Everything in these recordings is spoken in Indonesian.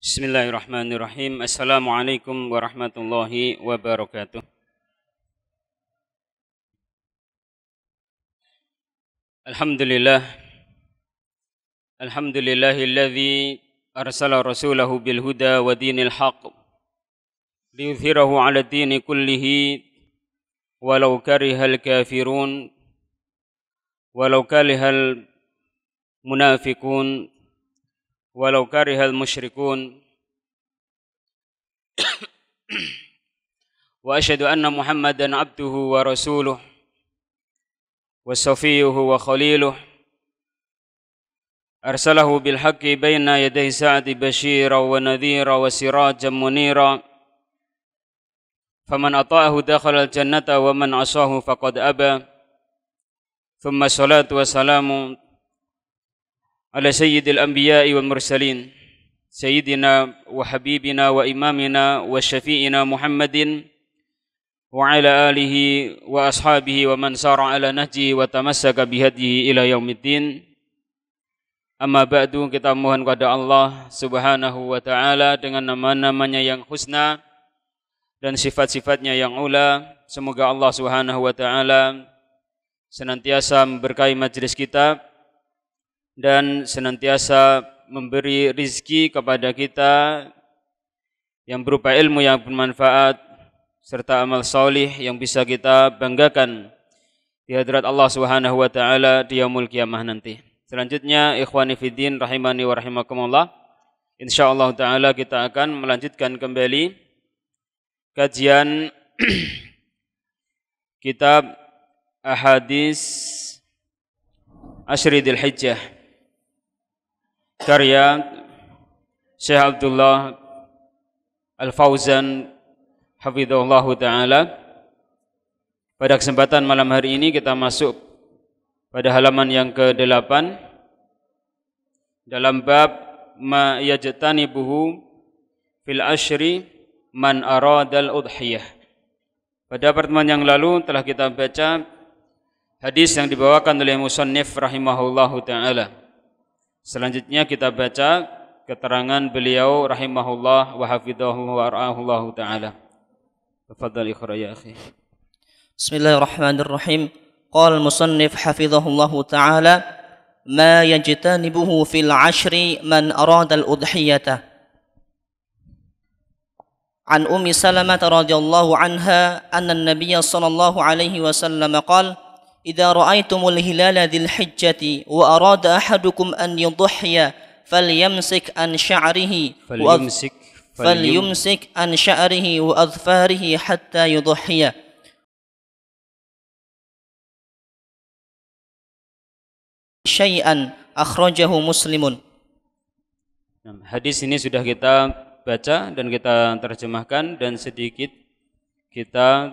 Bismillahirrahmanirrahim. Assalamualaikum warahmatullahi wabarakatuh. Alhamdulillah. Alhamdulillahilladzi arsala rasulahu bil huda wa dinil haqq liyudhhirahu 'ala dini kullihi walau karihal kafirun walau karihal munafiqun ولو كره المشركون واشهد ان محمدا عبده ورسوله وصفيه وخليله ارسله بالحق بين يدي سعد بشيرا ونذيرا وسراجا منيرا فمن اطاعه دخل الجنه ومن عصاه فقد ابى ثم الصلاه والسلام على سيد الأنبياء والمرسلين سيدنا وحبيبنا وإمامنا وشفيئنا محمد وعلى آله وأصحابه ومن سار على نهجه وتمسك بهديه إلى يوم الدين أما بعد kita mohon kepada Allah subhanahu wa ta'ala dengan nama-namanya yang husna dan sifat-sifatnya yang ula. Semoga Allah subhanahu wa ta'ala senantiasa memberkahi majlis kita dan senantiasa memberi rizki kepada kita yang berupa ilmu yang bermanfaat serta amal salih yang bisa kita banggakan di hadirat Allah Subhanahu wa taala di yaumul kiamah nanti. Selanjutnya Ikhwanifidin fiddin rahimani wa rahimakumullah. Insyaallah taala kita akan melanjutkan kembali kajian kitab Ahadis Ashridil Hijjah karya Syekh Abdullah Al-Fauzan Hafidhullah Ta'ala Pada kesempatan malam hari ini kita masuk pada halaman yang ke-8 Dalam bab Ma buhu fil ashri man aradal udhiyah Pada pertemuan yang lalu telah kita baca hadis yang dibawakan oleh musannif rahimahullahu ta'ala Selanjutnya kita baca keterangan beliau rahimahullah wa hafidahu wa ra'ahullahu ta'ala. Tafadhal ikhra ya akhi. Bismillahirrahmanirrahim. Qal musannif hafidhahullahu ta'ala ma yajtanibuhu fil ashri man أراد الأضحية عن أم سلمة رضي الله عنها أن النبي صلى الله عليه إذا رأيتم الهلال ذي الحجة وأراد أحدكم أن يضحي فليمسك عن شعره فليمسك فليمسك عن شعره وأظفاره حتى يضحي شيئا أخرجه مسلم Hadis ini sudah kita baca dan kita terjemahkan dan sedikit kita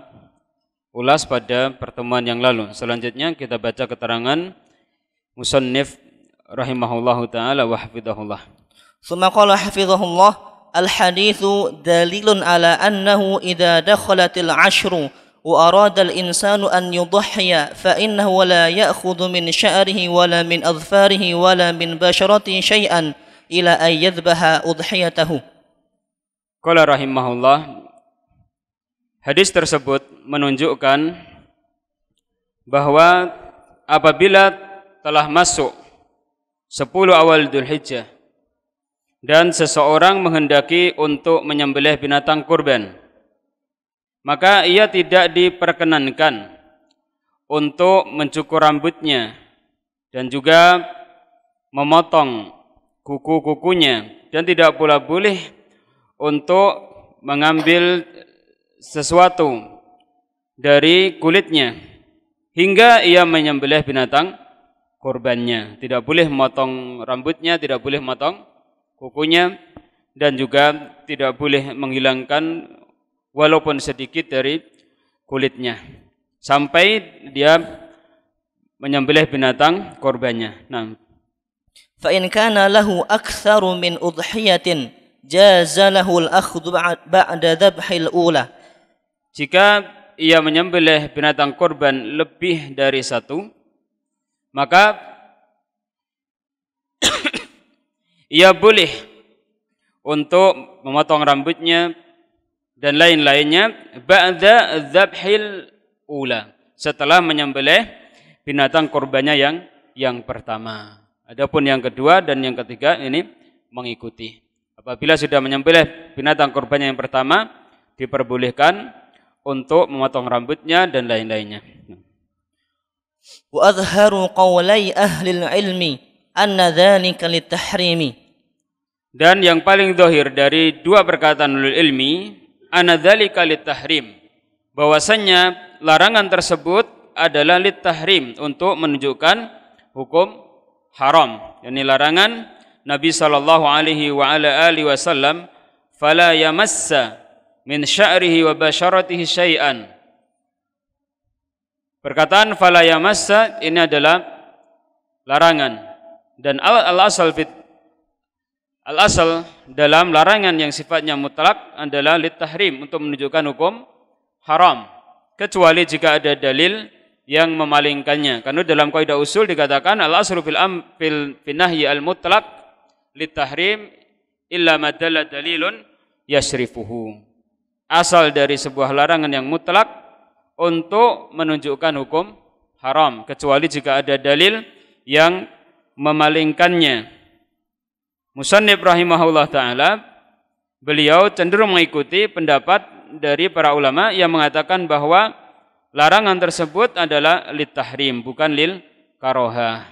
ulas pada pertemuan yang lalu. Selanjutnya kita baca keterangan musannif rahimahullahu taala wa hafidahullah. Summa qala hafidahullah الحديث دليل على أنه إذا دخلت العشر وأراد الإنسان أن يضحي فإنه لا يأخذ من شعره ولا من أظفاره ولا من بشرته شيئا إلى أن يذبح أضحيته قال رحمه الله Hadis tersebut menunjukkan bahwa apabila telah masuk 10 awal Dhul Hijjah dan seseorang menghendaki untuk menyembelih binatang kurban maka ia tidak diperkenankan untuk mencukur rambutnya dan juga memotong kuku-kukunya dan tidak pula boleh untuk mengambil sesuatu dari kulitnya hingga ia menyembelih binatang korbannya Tidak boleh memotong rambutnya, tidak boleh memotong kukunya dan juga tidak boleh menghilangkan walaupun sedikit dari kulitnya sampai dia menyembelih binatang korbannya. Nah. Fa in kana lahu aktsaru min udhiyatin jazalahu al-akhdhu ba'da dhabhil ula jika ia menyembelih binatang korban lebih dari satu, maka ia boleh untuk memotong rambutnya dan lain-lainnya ba'da dzabhil ula setelah menyembelih binatang korbannya yang yang pertama. Adapun yang kedua dan yang ketiga ini mengikuti. Apabila sudah menyembelih binatang korbannya yang pertama diperbolehkan untuk memotong rambutnya dan lain-lainnya. Wa azharu ahli ilmi anna dhalika tahrimi. Dan yang paling dohir dari dua perkataan ulil ilmi, anna kalit litahrim. Bahwasannya larangan tersebut adalah litahrim untuk menunjukkan hukum haram. Yani larangan Nabi sallallahu alaihi wa ala alihi wasallam fala yamassa min sya'rihi wa basharatihi syai'an. Perkataan fala yamassa ini adalah larangan dan al-asal fit al-asal dalam larangan yang sifatnya mutlak adalah litahrim untuk menunjukkan hukum haram kecuali jika ada dalil yang memalingkannya. Karena dalam kaidah usul dikatakan al asru fil am fil finahyi al-mutlaq litahrim illa madalla dalilun yasrifuhu asal dari sebuah larangan yang mutlak untuk menunjukkan hukum haram kecuali jika ada dalil yang memalingkannya. Musannif rahimahullah taala beliau cenderung mengikuti pendapat dari para ulama yang mengatakan bahwa larangan tersebut adalah litahrim, bukan lil karoha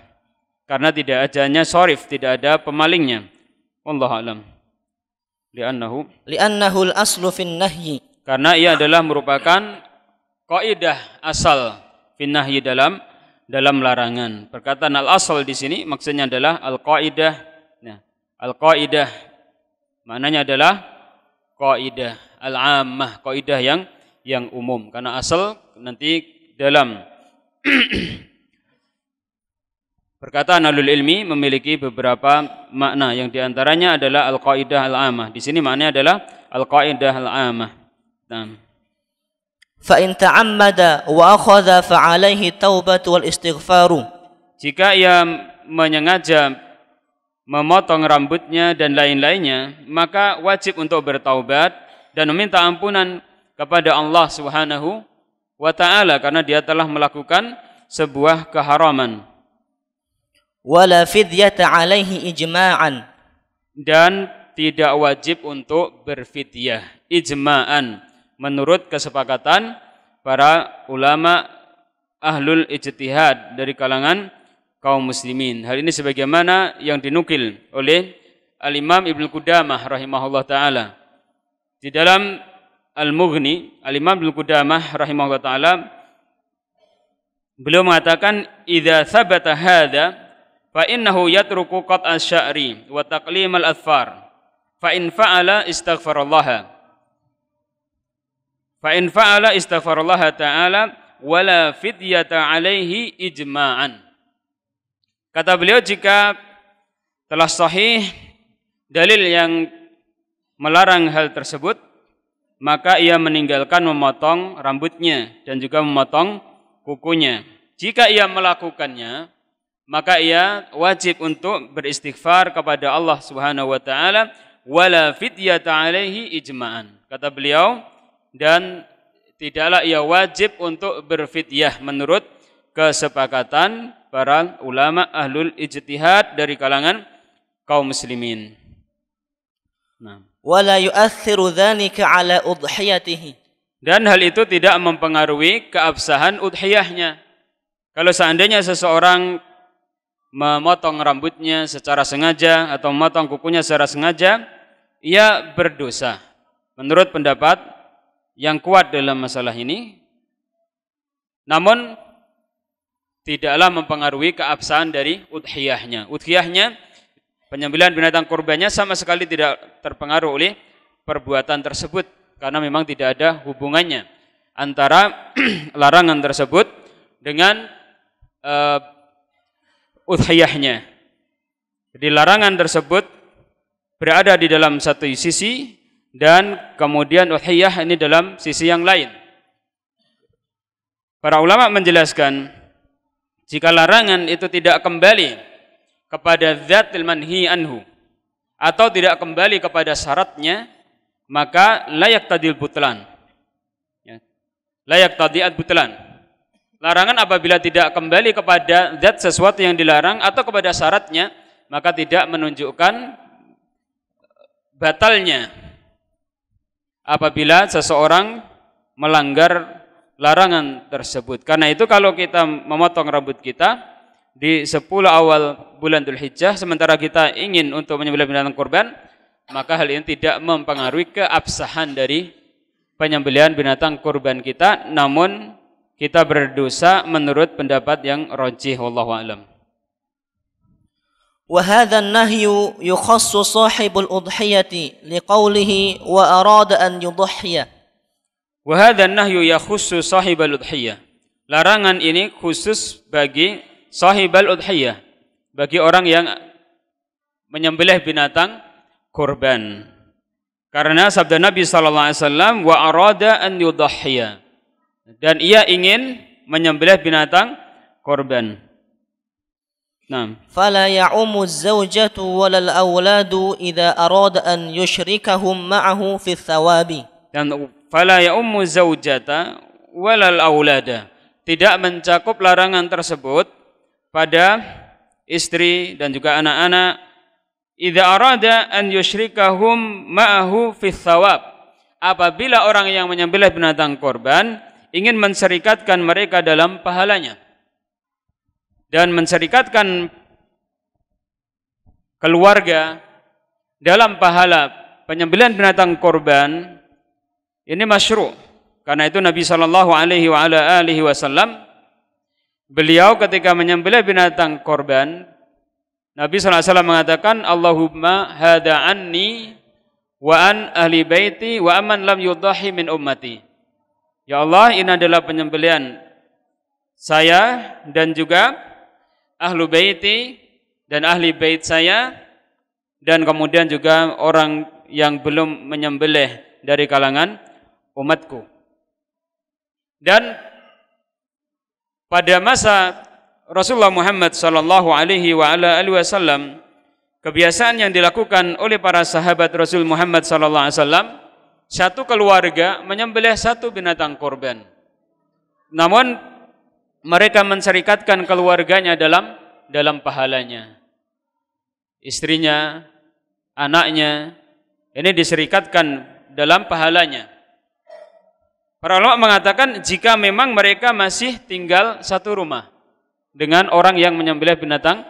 karena tidak adanya sorif tidak ada pemalingnya. Wallahu alam. Li'annahu Li'annahu al-aslu fin nahyi. Karena ia adalah merupakan kaidah asal fin nahyi dalam dalam larangan. Perkataan al-asal di sini maksudnya adalah al-qaidah. Nah, al-qaidah maknanya adalah kaidah al-ammah, kaidah yang yang umum. Karena asal nanti dalam Perkataan alul ilmi memiliki beberapa makna yang diantaranya adalah al-qaidah al-amah. Di sini maknanya adalah al-qaidah al-amah. ta'ammada Jika ia menyengaja memotong rambutnya dan lain-lainnya, maka wajib untuk bertaubat dan meminta ampunan kepada Allah Subhanahu wa taala karena dia telah melakukan sebuah keharaman wala fidyata alaihi ijma'an dan tidak wajib untuk berfidyah ijma'an menurut kesepakatan para ulama ahlul ijtihad dari kalangan kaum muslimin. Hal ini sebagaimana yang dinukil oleh Al-Imam Ibnu Qudamah rahimahullah taala. Di dalam Al-Mughni, Al-Imam Ibnu Qudamah rahimahullah taala beliau mengatakan idza thabata hadza Fa innahu yatruku qat asy'ari wa taqlim al athfar Fa in fa'ala istaghfarallaha. Fa in fa'ala istaghfarallaha ta'ala wala fidyata alaihi ijma'an. Kata beliau jika telah sahih dalil yang melarang hal tersebut, maka ia meninggalkan memotong rambutnya dan juga memotong kukunya. Jika ia melakukannya, maka ia wajib untuk beristighfar kepada Allah Subhanahu wa taala wala fidyata alaihi ijma'an. Kata beliau dan tidaklah ia wajib untuk berfidyah menurut kesepakatan para ulama ahlul ijtihad dari kalangan kaum muslimin. Nah. Wala yu'athiru ala udhiyatihi. Dan hal itu tidak mempengaruhi keabsahan udhiyahnya. Kalau seandainya seseorang memotong rambutnya secara sengaja atau memotong kukunya secara sengaja, ia berdosa. Menurut pendapat yang kuat dalam masalah ini, namun tidaklah mempengaruhi keabsahan dari udhiyahnya. Udhiyahnya, penyembelian binatang kurbannya sama sekali tidak terpengaruh oleh perbuatan tersebut karena memang tidak ada hubungannya antara larangan tersebut dengan eh, uthiyahnya. Jadi larangan tersebut berada di dalam satu sisi dan kemudian uthiyah ini dalam sisi yang lain. Para ulama menjelaskan jika larangan itu tidak kembali kepada zatil manhi anhu atau tidak kembali kepada syaratnya maka layak tadil butlan. Ya. Layak tadiat butlan Larangan apabila tidak kembali kepada zat sesuatu yang dilarang atau kepada syaratnya, maka tidak menunjukkan eh, batalnya. Apabila seseorang melanggar larangan tersebut. Karena itu kalau kita memotong rambut kita di 10 awal bulan Dhul Hijjah, sementara kita ingin untuk menyembelih binatang kurban, maka hal ini tidak mempengaruhi keabsahan dari penyembelian binatang kurban kita, namun kita berdosa menurut pendapat yang rojih wallahu alam. وهذا النهي يخص صاحب الأضحية لقوله وأراد أن يضحي وهذا nahyu يخص sahibul الأضحية larangan ini khusus bagi sahibul udhiyah bagi orang yang menyembelih binatang kurban karena sabda Nabi sallallahu alaihi wasallam wa arada an yudhiyya dan ia ingin menyembelih binatang korban. Nah. فلا يعم الزوجة ولا الأولاد إذا أراد أن يشركهم معه في الثواب. Dan فلا يعم الزوجة ولا الأولاد. Tidak mencakup larangan tersebut pada istri dan juga anak-anak. إذا arada an yushrikahum ma'ahu fi thawab. Apabila orang yang menyembelih binatang korban ingin menserikatkan mereka dalam pahalanya dan menserikatkan keluarga dalam pahala penyembelian binatang korban ini masyru' karena itu Nabi Shallallahu Alaihi Wasallam beliau ketika menyembelih binatang korban Nabi Alaihi Wasallam mengatakan Allahumma hada anni wa an ahli baiti wa aman lam yudahi min ummati Ya Allah, ini adalah penyembelian saya dan juga ahlu baiti dan ahli bait saya dan kemudian juga orang yang belum menyembelih dari kalangan umatku. Dan pada masa Rasulullah Muhammad sallallahu alaihi wa ala wasallam kebiasaan yang dilakukan oleh para sahabat Rasul Muhammad sallallahu alaihi wasallam satu keluarga menyembelih satu binatang korban, Namun mereka menserikatkan keluarganya dalam dalam pahalanya. Istrinya, anaknya, ini diserikatkan dalam pahalanya. Para ulama mengatakan jika memang mereka masih tinggal satu rumah dengan orang yang menyembelih binatang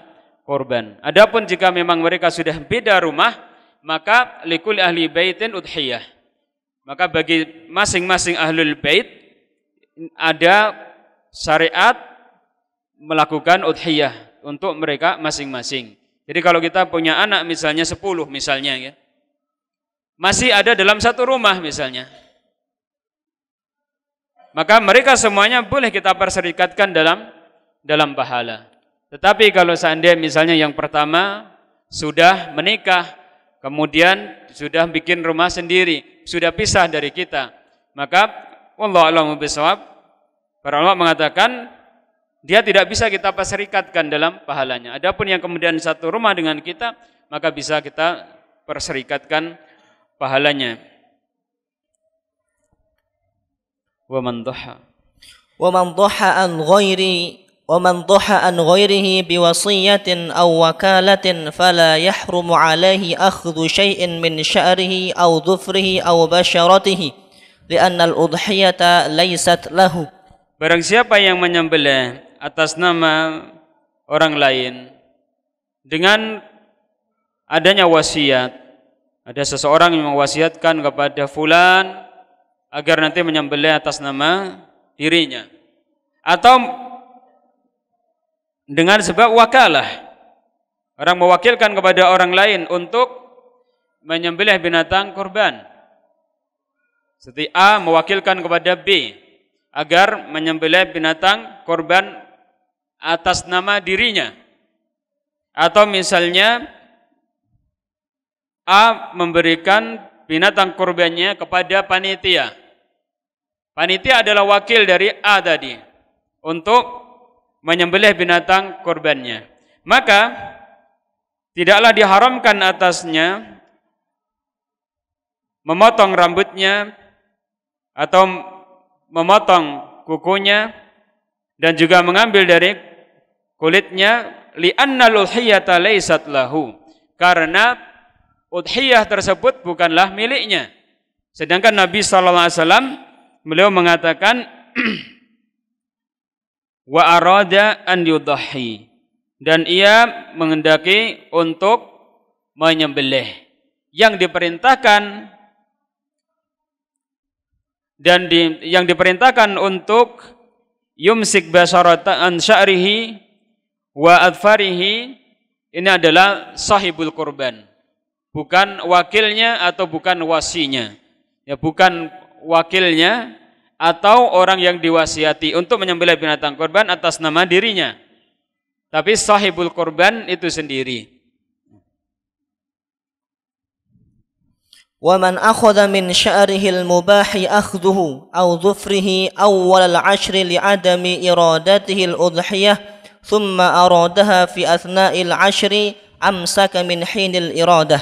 korban. Adapun jika memang mereka sudah beda rumah, maka likul ahli baitin udhiyah maka bagi masing-masing ahlul bait ada syariat melakukan udhiyah untuk mereka masing-masing. Jadi kalau kita punya anak misalnya 10 misalnya ya. Masih ada dalam satu rumah misalnya. Maka mereka semuanya boleh kita perserikatkan dalam dalam pahala. Tetapi kalau seandainya misalnya yang pertama sudah menikah, kemudian sudah bikin rumah sendiri, sudah pisah dari kita. Maka Allah alamu bisawab. Para ulama mengatakan dia tidak bisa kita perserikatkan dalam pahalanya. Adapun yang kemudian satu rumah dengan kita, maka bisa kita perserikatkan pahalanya. Wa man dhaha. Wa man dhaha an ghairi ومن ضحى عن غيره بوصية أو وكالة فلا يحرم عليه أخذ شيء من شعره أو ظفره أو بشرته لأن الأضحية ليست له Barang siapa yang menyembelih atas nama orang lain dengan adanya wasiat ada seseorang yang mewasiatkan kepada fulan agar nanti menyembelih atas nama dirinya atau dengan sebab wakalah. Orang mewakilkan kepada orang lain untuk menyembelih binatang kurban. Seperti A mewakilkan kepada B agar menyembelih binatang kurban atas nama dirinya. Atau misalnya A memberikan binatang kurbannya kepada panitia. Panitia adalah wakil dari A tadi untuk menyembelih binatang korbannya Maka tidaklah diharamkan atasnya memotong rambutnya atau memotong kukunya dan juga mengambil dari kulitnya li'anna al-udhiyata laysat lahu karena udhiyah tersebut bukanlah miliknya sedangkan Nabi saw beliau mengatakan wa arada an yudahi dan ia mengendaki untuk menyembelih yang diperintahkan dan di, yang diperintahkan untuk yumsik basarata an sya'rihi wa adfarihi ini adalah sahibul kurban bukan wakilnya atau bukan wasinya ya bukan wakilnya atau orang yang diwasiati untuk menyembelih binatang korban atas nama dirinya. Tapi sahibul korban itu sendiri. وَمَنْ أَخَذَ مِنْ شَأْرِهِ الْمُبَاحِ أَخْذُهُ أَوْ ذُفْرِهِ أَوَّلَ الْعَشْرِ لِعَدَمِ إِرَادَتِهِ الْأُضْحِيَةِ ثُمَّ أَرَادَهَا فِي أَثْنَاءِ الْعَشْرِ أَمْسَكَ مِنْ حِينِ الْإِرَادَةِ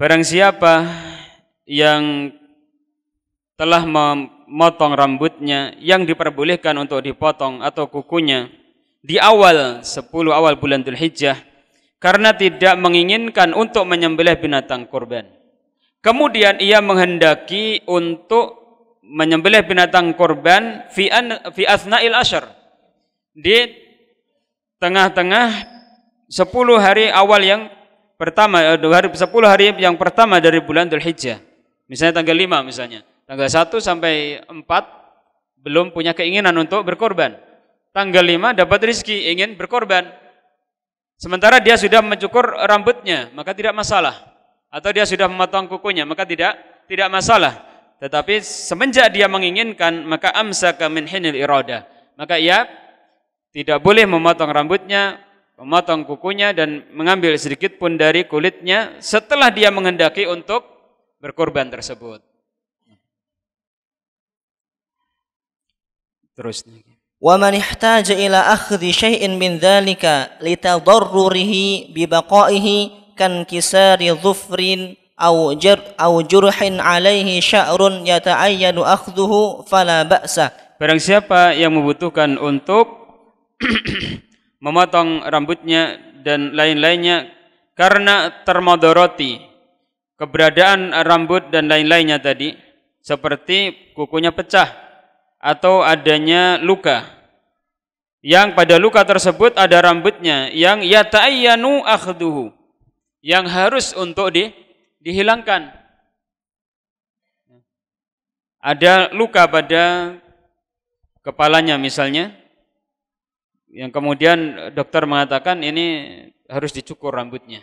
Barang siapa yang telah mem motong rambutnya yang diperbolehkan untuk dipotong atau kukunya di awal 10 awal bulan hijjah karena tidak menginginkan untuk menyembelih binatang kurban. Kemudian ia menghendaki untuk menyembelih binatang kurban fi an, asnail ashar di tengah-tengah 10 hari awal yang pertama 10 eh, hari yang pertama dari bulan hijjah Misalnya tanggal 5 misalnya Tanggal 1 sampai 4 belum punya keinginan untuk berkorban. Tanggal 5 dapat rezeki, ingin berkorban. Sementara dia sudah mencukur rambutnya, maka tidak masalah. Atau dia sudah memotong kukunya, maka tidak tidak masalah. Tetapi semenjak dia menginginkan, maka amsaka min hinil irada. Maka ia tidak boleh memotong rambutnya, memotong kukunya dan mengambil sedikit pun dari kulitnya setelah dia menghendaki untuk berkorban tersebut. terus Wa man ihtaja ila akhdhi syai'in min dzalika litadarrurihi bi baqaihi kan kisari dhufrin aw jar aw jurhin alaihi sya'run yata'ayyanu akhdhuhu fala ba'sa. Barang siapa yang membutuhkan untuk memotong rambutnya dan lain-lainnya karena termodoroti keberadaan rambut dan lain-lainnya tadi seperti kukunya pecah atau adanya luka yang pada luka tersebut ada rambutnya yang yata'ayyanu akhduhu yang harus untuk di, dihilangkan ada luka pada kepalanya misalnya yang kemudian dokter mengatakan ini harus dicukur rambutnya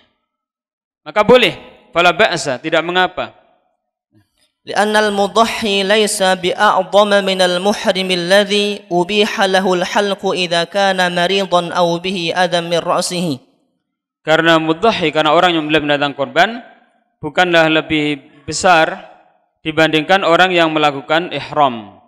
maka boleh fala ba'sa tidak mengapa لأن المضحي ليس بأعظم من المحرم الذي أبيح له الحلق إذا كان مريضا أو به أذى من رأسه Karena mudhahi, karena orang yang boleh mendatang korban bukanlah lebih besar dibandingkan orang yang melakukan ihram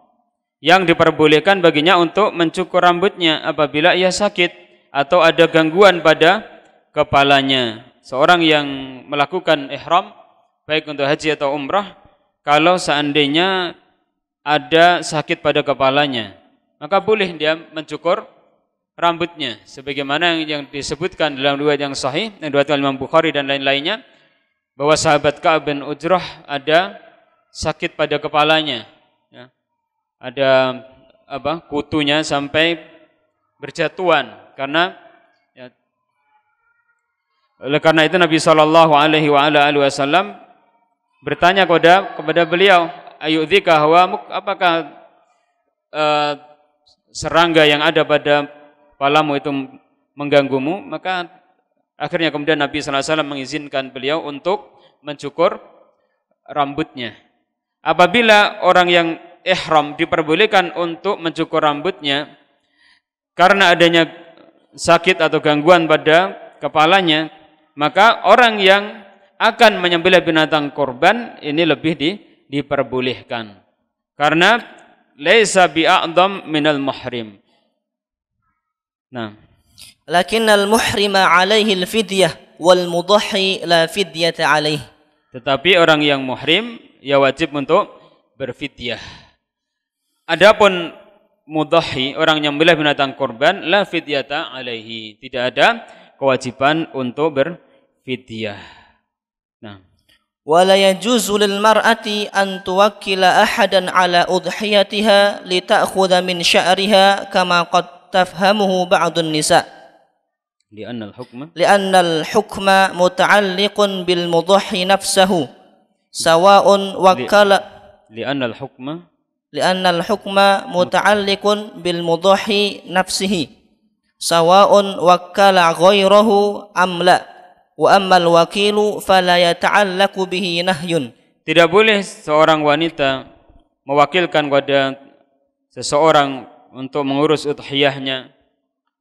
yang diperbolehkan baginya untuk mencukur rambutnya apabila ia sakit atau ada gangguan pada kepalanya. Seorang yang melakukan ihram baik untuk haji atau umrah kalau seandainya ada sakit pada kepalanya, maka boleh dia mencukur rambutnya sebagaimana yang disebutkan dalam dua yang sahih yang diriwayatkan Imam Bukhari dan lain-lainnya bahwa sahabat Ka'ab bin Ujrah ada sakit pada kepalanya ya. ada apa kutunya sampai berjatuhan karena ya, oleh karena itu Nabi saw. Alaihi Wasallam bertanya kepada kepada beliau, "Ayudzika hawamuk? Apakah e, serangga yang ada pada palamu itu mengganggumu?" Maka akhirnya kemudian Nabi sallallahu alaihi wasallam mengizinkan beliau untuk mencukur rambutnya. Apabila orang yang ihram diperbolehkan untuk mencukur rambutnya karena adanya sakit atau gangguan pada kepalanya, maka orang yang akan menyembelih binatang kurban ini lebih di, diperbolehkan. Karena laisa bi'a'dham minal muhrim. Nah. lakinn al-muhrima alaihi al-fidyah wal mudahhi la fidyata alaihi. Tetapi orang yang muhrim ya wajib untuk berfidyah. Adapun mudahhi orang yang menyembelih binatang kurban la fidyata alaihi. Tidak ada kewajiban untuk berfidyah. ولا يجوز للمرأة أن توكل أحدا على أضحيتها لتأخذ من شعرها كما قد تفهمه بعض النساء لأن الحكم لأن الحكم متعلق بالمضحي نفسه سواء وكل لأن الحكم لأن الحكم متعلق بالمضحي نفسه سواء وكل غيره أم لا wa ammal wakilu fala yata'allaku bihi nahyun. Tidak boleh seorang wanita mewakilkan kepada seseorang untuk mengurus udhiyahnya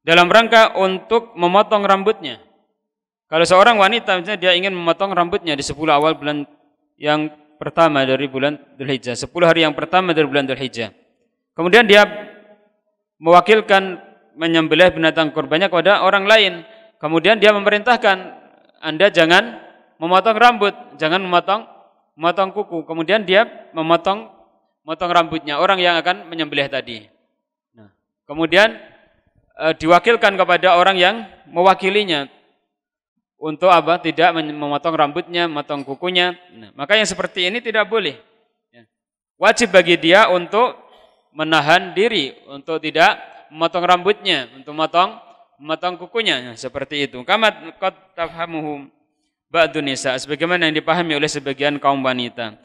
dalam rangka untuk memotong rambutnya. Kalau seorang wanita misalnya dia ingin memotong rambutnya di 10 awal bulan yang pertama dari bulan Dzulhijjah, 10 hari yang pertama dari bulan Dzulhijjah. Kemudian dia mewakilkan menyembelih binatang kurbannya kepada orang lain. Kemudian dia memerintahkan anda jangan memotong rambut, jangan memotong memotong kuku. Kemudian dia memotong memotong rambutnya orang yang akan menyembelih tadi. Nah, kemudian e, diwakilkan kepada orang yang mewakilinya untuk apa? Tidak memotong rambutnya, memotong kukunya. Nah, maka yang seperti ini tidak boleh. Ya. Wajib bagi dia untuk menahan diri, untuk tidak memotong rambutnya, untuk memotong Memotong kukunya nah, seperti itu. Kamat kot tafhamuhum ba'dunisa. sebagaimana yang dipahami oleh sebagian kaum wanita.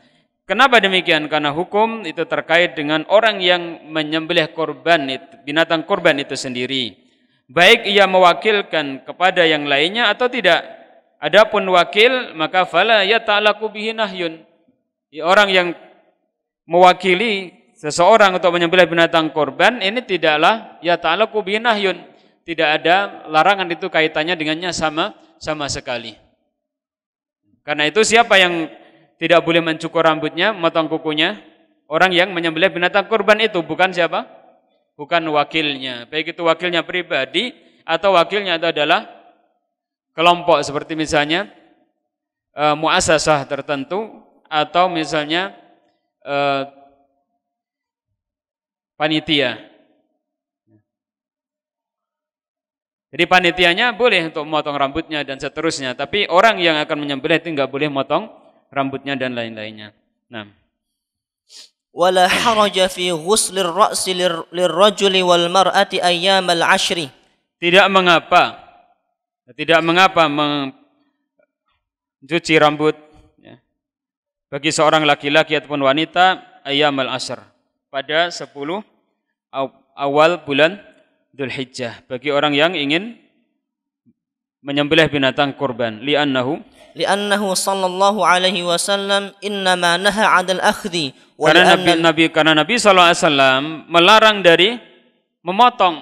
Kenapa demikian? Karena hukum itu terkait dengan orang yang menyembelih korban itu, binatang korban itu sendiri. Baik ia mewakilkan kepada yang lainnya atau tidak. Adapun wakil maka fala ya ta'laku bihi nahyun. Orang yang mewakili seseorang untuk menyembelih binatang korban ini tidaklah ya ta'laku bihi nahyun. Tidak ada larangan itu kaitannya dengannya sama sama sekali. Karena itu siapa yang tidak boleh mencukur rambutnya, memotong kukunya? Orang yang menyembelih binatang kurban itu bukan siapa? Bukan wakilnya. Baik itu wakilnya pribadi atau wakilnya itu adalah kelompok seperti misalnya e, muasasah tertentu atau misalnya e, panitia Jadi panitianya boleh untuk memotong rambutnya dan seterusnya, tapi orang yang akan menyembelih itu nggak boleh memotong rambutnya dan lain-lainnya. Nah. Wala haraja fi ghuslir ra'si lirrajuli wal mar'ati ayyamal ashri. Tidak mengapa tidak mengapa mencuci rambut ya, bagi seorang laki-laki ataupun wanita al ashr pada 10 awal bulan Dhul Hijjah bagi orang yang ingin menyembelih binatang kurban li'annahu li'annahu sallallahu alaihi wasallam innama naha 'anil akhdhi karena Nabi, Nabi karena Nabi sallallahu alaihi wasallam melarang dari memotong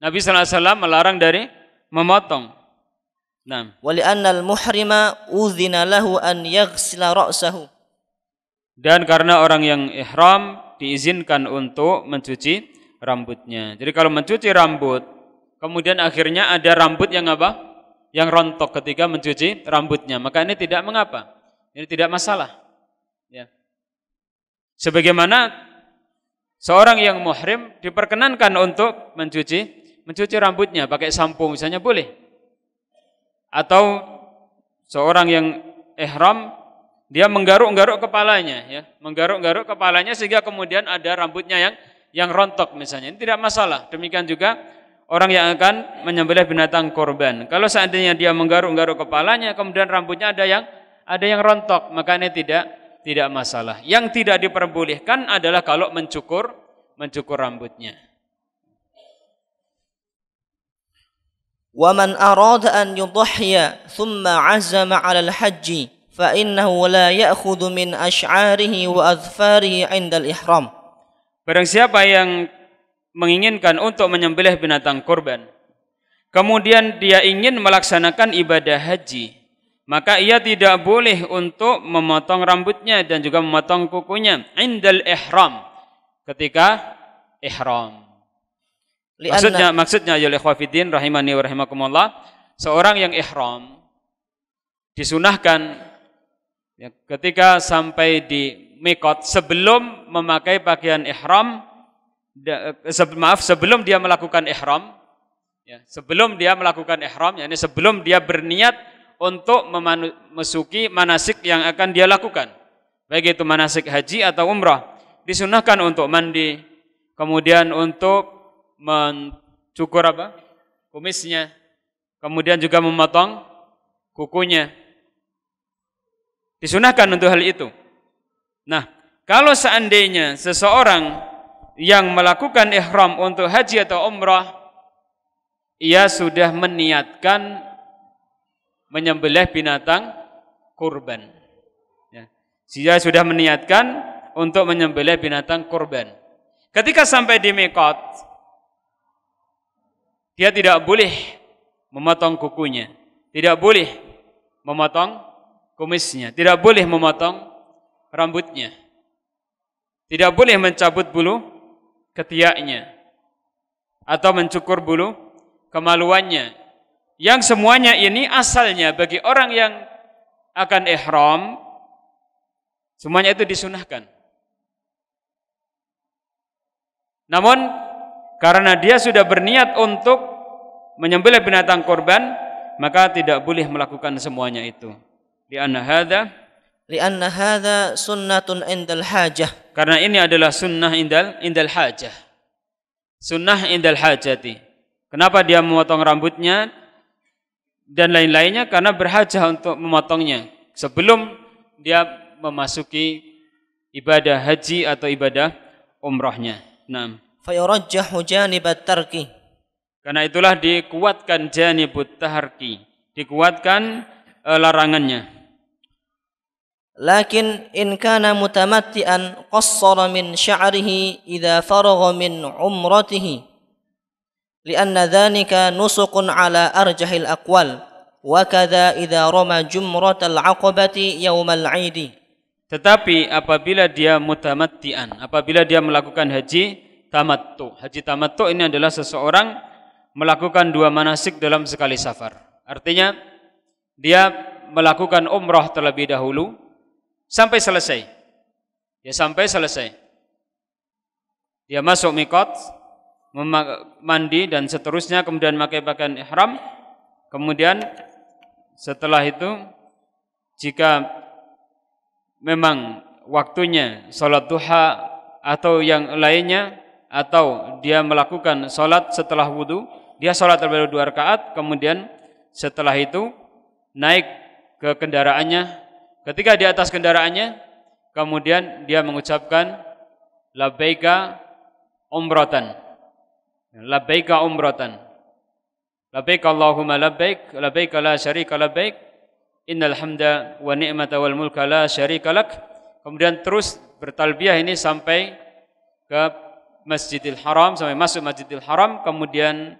Nabi sallallahu alaihi wasallam melarang dari memotong Naam wali'anna al-muhrima udhina lahu an yaghsila ra'sahu dan karena orang yang ihram diizinkan untuk mencuci rambutnya. Jadi kalau mencuci rambut, kemudian akhirnya ada rambut yang apa? Yang rontok ketika mencuci rambutnya. Maka ini tidak mengapa. Ini tidak masalah. Ya. Sebagaimana seorang yang muhrim diperkenankan untuk mencuci mencuci rambutnya pakai sampo misalnya boleh. Atau seorang yang ihram dia menggaruk-garuk kepalanya ya, menggaruk-garuk kepalanya sehingga kemudian ada rambutnya yang yang rontok misalnya. Ini tidak masalah. Demikian juga orang yang akan menyembelih binatang korban. Kalau seandainya dia menggaruk-garuk kepalanya, kemudian rambutnya ada yang ada yang rontok, makanya tidak tidak masalah. Yang tidak diperbolehkan adalah kalau mencukur mencukur rambutnya. ومن أراد أن يضحي ثم عزم على الحج فإنه لا يأخذ من أشعاره وَأَذْفَارِهِ عند الإحرام Barang siapa yang menginginkan untuk menyembelih binatang korban, kemudian dia ingin melaksanakan ibadah haji, maka ia tidak boleh untuk memotong rambutnya dan juga memotong kukunya indal ihram ketika ihram. Maksudnya maksudnya ya ikhwafidin rahimani wa rahimakumullah, seorang yang ihram disunahkan ya, ketika sampai di mikot sebelum memakai pakaian ihram eh, maaf sebelum dia melakukan ihram ya, sebelum dia melakukan ihram yakni sebelum dia berniat untuk memasuki manasik yang akan dia lakukan baik itu manasik haji atau umrah disunahkan untuk mandi kemudian untuk mencukur apa kumisnya kemudian juga memotong kukunya disunahkan untuk hal itu Nah, kalau seandainya seseorang yang melakukan ihram untuk haji atau umrah, ia sudah meniatkan menyembelih binatang kurban. Ya. Dia sudah meniatkan untuk menyembelih binatang kurban. Ketika sampai di Mekot, dia tidak boleh memotong kukunya, tidak boleh memotong kumisnya, tidak boleh memotong rambutnya. Tidak boleh mencabut bulu ketiaknya atau mencukur bulu kemaluannya. Yang semuanya ini asalnya bagi orang yang akan ihram semuanya itu disunahkan. Namun karena dia sudah berniat untuk menyembelih binatang korban, maka tidak boleh melakukan semuanya itu. Di hadza Lianna hadha sunnatun indal hajah. Karena ini adalah sunnah indal indal hajah. Sunnah indal hajati. Kenapa dia memotong rambutnya dan lain-lainnya? Karena berhajah untuk memotongnya sebelum dia memasuki ibadah haji atau ibadah umrohnya. Naam. Fayurajjahu janibat tarki. Karena itulah dikuatkan janibut taharki, dikuatkan eh, larangannya lakin in kana mutamattian qassara min sya'rihi idza faragha min umratihi lianna dzanika nusukun ala arjahil aqwal wa kadza idza rama jumratal aqabati yaumal 'idi tetapi apabila dia mutamattian apabila dia melakukan haji tamattu haji tamattu ini adalah seseorang melakukan dua manasik dalam sekali safar artinya dia melakukan umrah terlebih dahulu sampai selesai. Ya sampai selesai. Dia masuk mikot, mandi dan seterusnya, kemudian pakai pakaian ihram. Kemudian setelah itu, jika memang waktunya sholat duha atau yang lainnya, atau dia melakukan sholat setelah wudhu, dia sholat terlebih dua rakaat, kemudian setelah itu naik ke kendaraannya Ketika di atas kendaraannya, kemudian dia mengucapkan labbaika umratan. Labbaika umratan. labbaika Allahumma labbaik, labbaika la syarika labbaik. Innal hamda wa ni'mata wal mulka la syarika lak. Kemudian terus bertalbiyah ini sampai ke Masjidil Haram sampai masuk Masjidil Haram kemudian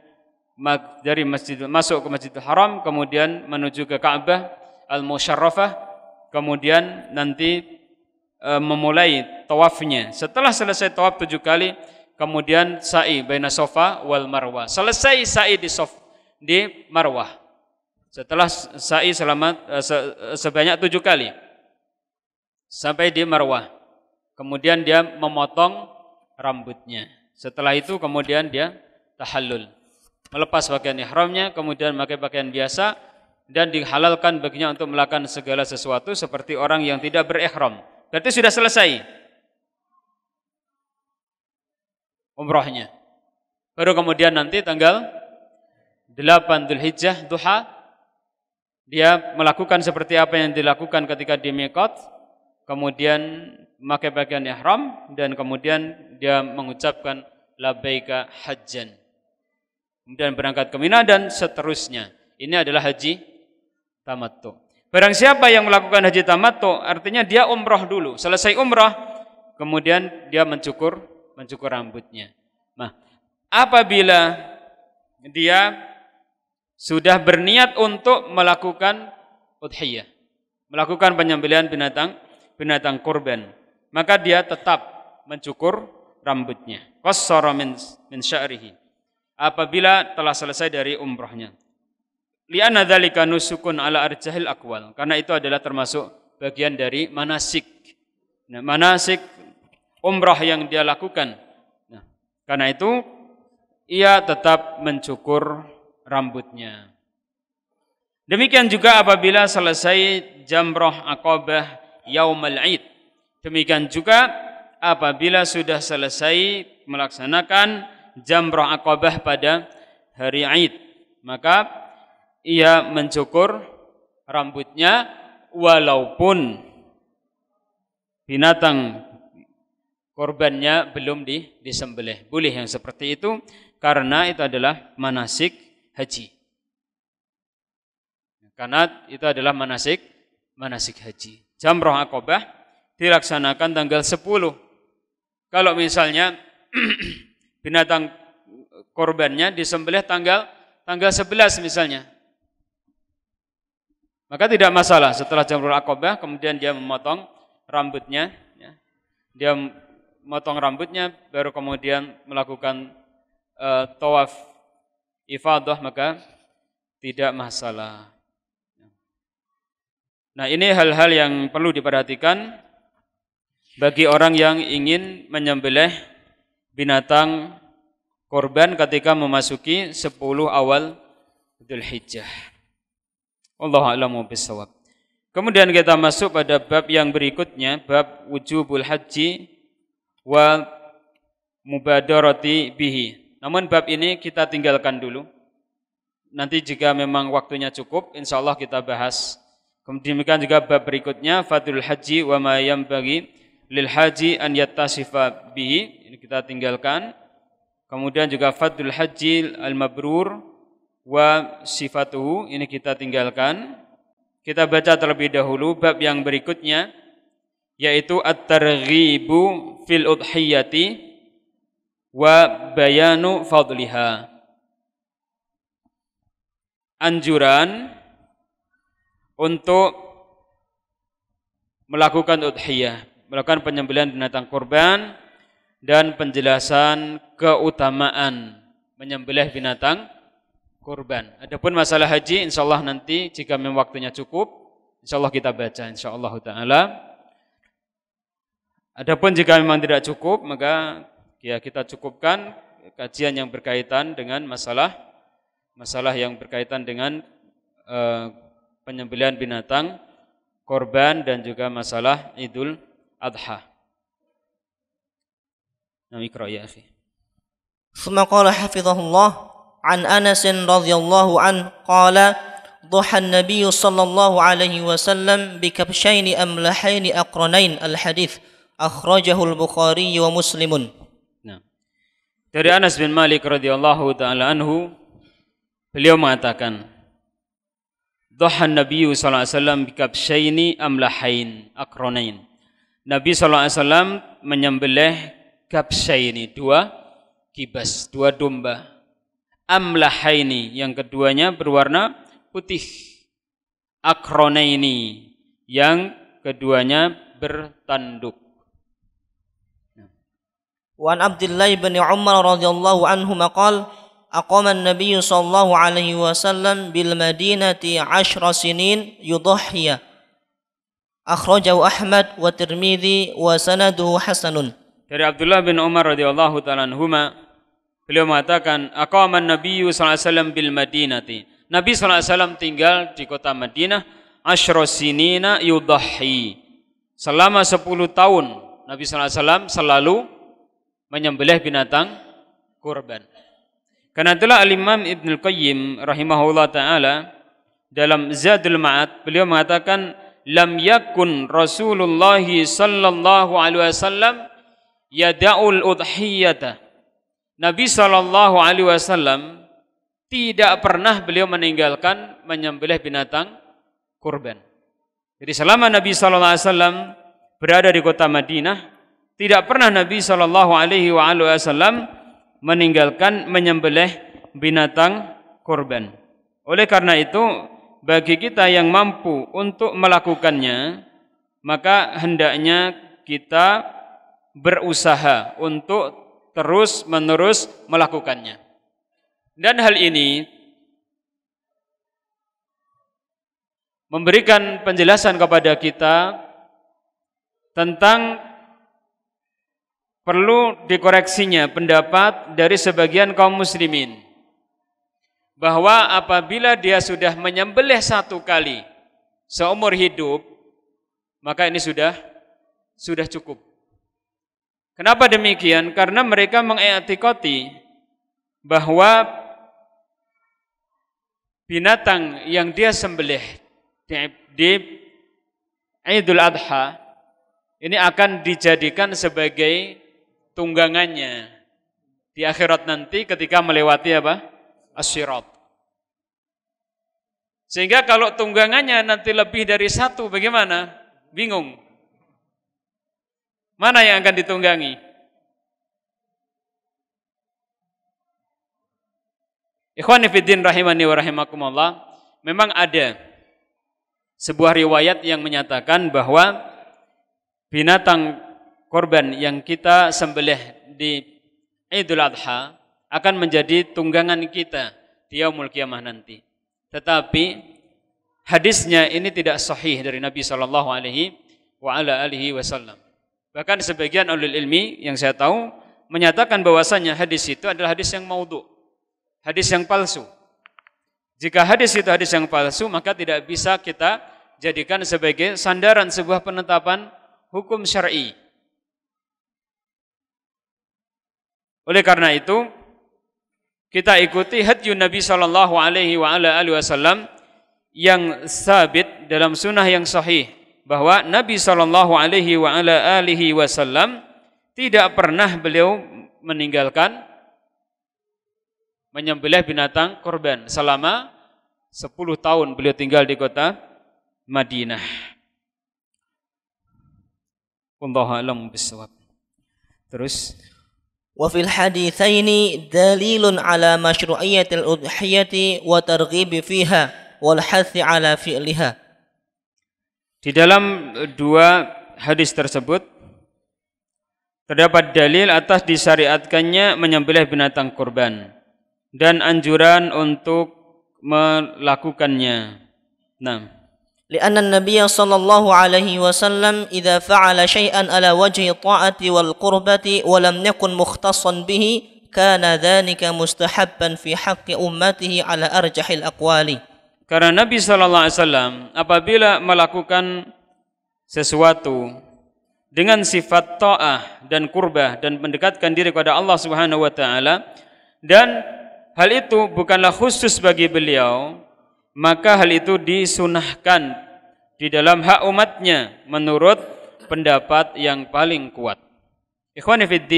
dari Masjidil masuk ke Masjidil Haram kemudian menuju ke Ka'bah al musharrafah kemudian nanti e, memulai tawafnya. Setelah selesai tawaf tujuh kali, kemudian sa'i baina sofa wal marwah. Selesai sa'i di sof, di marwah. Setelah sa'i selama e, se, e, sebanyak tujuh kali sampai di marwah. Kemudian dia memotong rambutnya. Setelah itu kemudian dia tahallul. Melepas pakaian ihramnya, kemudian pakai pakaian biasa, dan dihalalkan baginya untuk melakukan segala sesuatu seperti orang yang tidak berihram. Berarti sudah selesai umrohnya. Baru kemudian nanti tanggal 8 Hijjah, duha dia melakukan seperti apa yang dilakukan ketika di Mekot, kemudian memakai bagian ihram dan kemudian dia mengucapkan labaika hajjan. Kemudian berangkat ke Mina dan seterusnya. Ini adalah haji tamattu. Barang siapa yang melakukan haji tamattu, artinya dia umroh dulu. Selesai umroh, kemudian dia mencukur mencukur rambutnya. Nah, apabila dia sudah berniat untuk melakukan udhiyah, melakukan penyembelian binatang binatang kurban, maka dia tetap mencukur rambutnya. Qassara min, min Apabila telah selesai dari umrohnya. Li'anna dzalika nusukun ala arjahil akwal. Karena itu adalah termasuk bagian dari manasik. Nah, manasik umrah yang dia lakukan. Nah, karena itu ia tetap mencukur rambutnya. Demikian juga apabila selesai jamroh akobah yaumal id. Demikian juga apabila sudah selesai melaksanakan jamroh akobah pada hari id. Maka ia mencukur rambutnya walaupun binatang korbannya belum di, disembelih. Boleh yang seperti itu karena itu adalah manasik haji. Karena itu adalah manasik manasik haji. Jamroh akobah dilaksanakan tanggal 10. Kalau misalnya binatang korbannya disembelih tanggal tanggal 11 misalnya. Maka tidak masalah setelah jamrul akobah kemudian dia memotong rambutnya, ya. dia memotong rambutnya baru kemudian melakukan uh, tawaf ifadah maka tidak masalah. Nah ini hal-hal yang perlu diperhatikan bagi orang yang ingin menyembelih binatang korban ketika memasuki 10 awal Dhul Hijjah. Allah a'lamu bisawab. Kemudian kita masuk pada bab yang berikutnya, bab wujubul haji wa mubadarati bihi. Namun bab ini kita tinggalkan dulu. Nanti jika memang waktunya cukup, insya Allah kita bahas. Kemudian juga bab berikutnya, fadul Haji wa mayam bagi lil haji an yattasifa bihi. Ini kita tinggalkan. Kemudian juga fadul Haji al-Mabrur wa sifatuhu ini kita tinggalkan. Kita baca terlebih dahulu bab yang berikutnya yaitu at-targhibu fil udhiyati wa bayanu fadliha. Anjuran untuk melakukan udhiyah, melakukan penyembelihan binatang kurban dan penjelasan keutamaan menyembelih binatang kurban. Adapun masalah haji insya Allah nanti jika memang waktunya cukup insya Allah kita baca Insya insyaallah taala. Adapun jika memang tidak cukup maka ya kita cukupkan kajian yang berkaitan dengan masalah masalah yang berkaitan dengan uh, penyembelian binatang korban dan juga masalah Idul Adha. Nah, ikra ya, akhi. Suma qala hafizahullah عن أنس رضي الله عنه قال ضحى النبي صلى الله عليه وسلم بكبشين أملحين أقرنين الحديث أخرجه البخاري ومسلم nah. Dari Anas bin Malik radhiyallahu taala anhu beliau mengatakan Dhuha Nabi sallallahu alaihi wasallam bikabsyaini amlahain akronain Nabi sallallahu alaihi wasallam menyembelih kabsyaini dua kibas dua domba amlahaini yang keduanya berwarna putih akroneini yang keduanya bertanduk Wan Abdullah bin Umar radhiyallahu anhu maqal aqama an-nabiy sallallahu alaihi wasallam bil madinati ashra sinin yudhhiya akhrajahu Ahmad wa Tirmizi wa sanaduhu hasanun dari Abdullah bin Umar radhiyallahu taala anhuma Beliau mengatakan, "Aqaman Nabiyyu SAW bil Madinati." Nabi SAW tinggal di kota Madinah Ashro sinina yudahi Selama 10 tahun Nabi SAW selalu menyembelih binatang kurban. Karena itulah Al-Imam Ibn Al-Qayyim rahimahullah ta'ala dalam Zadul Maat beliau mengatakan lam yakun Rasulullah sallallahu alaihi wasallam yada'ul udhiyyata. Nabi Shallallahu Alaihi Wasallam tidak pernah beliau meninggalkan menyembelih binatang kurban. Jadi selama Nabi Shallallahu Alaihi Wasallam berada di kota Madinah, tidak pernah Nabi Shallallahu Alaihi Wasallam meninggalkan menyembelih binatang kurban. Oleh karena itu, bagi kita yang mampu untuk melakukannya, maka hendaknya kita berusaha untuk terus menerus melakukannya. Dan hal ini memberikan penjelasan kepada kita tentang perlu dikoreksinya pendapat dari sebagian kaum muslimin bahwa apabila dia sudah menyembelih satu kali seumur hidup maka ini sudah sudah cukup Kenapa demikian? Karena mereka mengiktikoti bahwa binatang yang dia sembelih di, di Idul Adha ini akan dijadikan sebagai tunggangannya di akhirat nanti ketika melewati apa? Asyirat. Sehingga kalau tunggangannya nanti lebih dari satu bagaimana? Bingung. Mana yang akan ditunggangi? Ikhwan fiddin rahimani wa rahimakumullah, memang ada sebuah riwayat yang menyatakan bahwa binatang korban yang kita sembelih di Idul Adha akan menjadi tunggangan kita di yaumul kiamah nanti. Tetapi hadisnya ini tidak sahih dari Nabi sallallahu alaihi wa ala alihi wasallam. Bahkan sebagian ulil ilmi yang saya tahu menyatakan bahwasanya hadis itu adalah hadis yang maudhu, hadis yang palsu. Jika hadis itu hadis yang palsu, maka tidak bisa kita jadikan sebagai sandaran sebuah penetapan hukum syar'i. Oleh karena itu, kita ikuti hadyu Nabi Shallallahu Alaihi Wasallam yang sabit dalam sunnah yang sahih bahwa Nabi Shallallahu Alaihi wa ala alihi Wasallam tidak pernah beliau meninggalkan menyembelih binatang korban selama 10 tahun beliau tinggal di kota Madinah. Wallahu a'lam bishawab. Terus وفي الحديثين دليل على مشروعية الأضحية وترغيب فيها والحث على فعلها di dalam e, dua hadis tersebut terdapat dalil atas disyariatkannya menyembelih binatang kurban dan anjuran untuk melakukannya. Nah. لأن النبي صلى الله عليه وسلم إذا فعل شيئا على وجه الطاعة والقربة ولم يكن مختصا به كان ذلك مستحبا في حق أمته على أرجح الأقوال karena Nabi Shallallahu Alaihi Wasallam apabila melakukan sesuatu dengan sifat ta'ah dan kurbah dan mendekatkan diri kepada Allah Subhanahu wa taala dan hal itu bukanlah khusus bagi beliau maka hal itu disunahkan di dalam hak umatnya menurut pendapat yang paling kuat. Ikhwani fid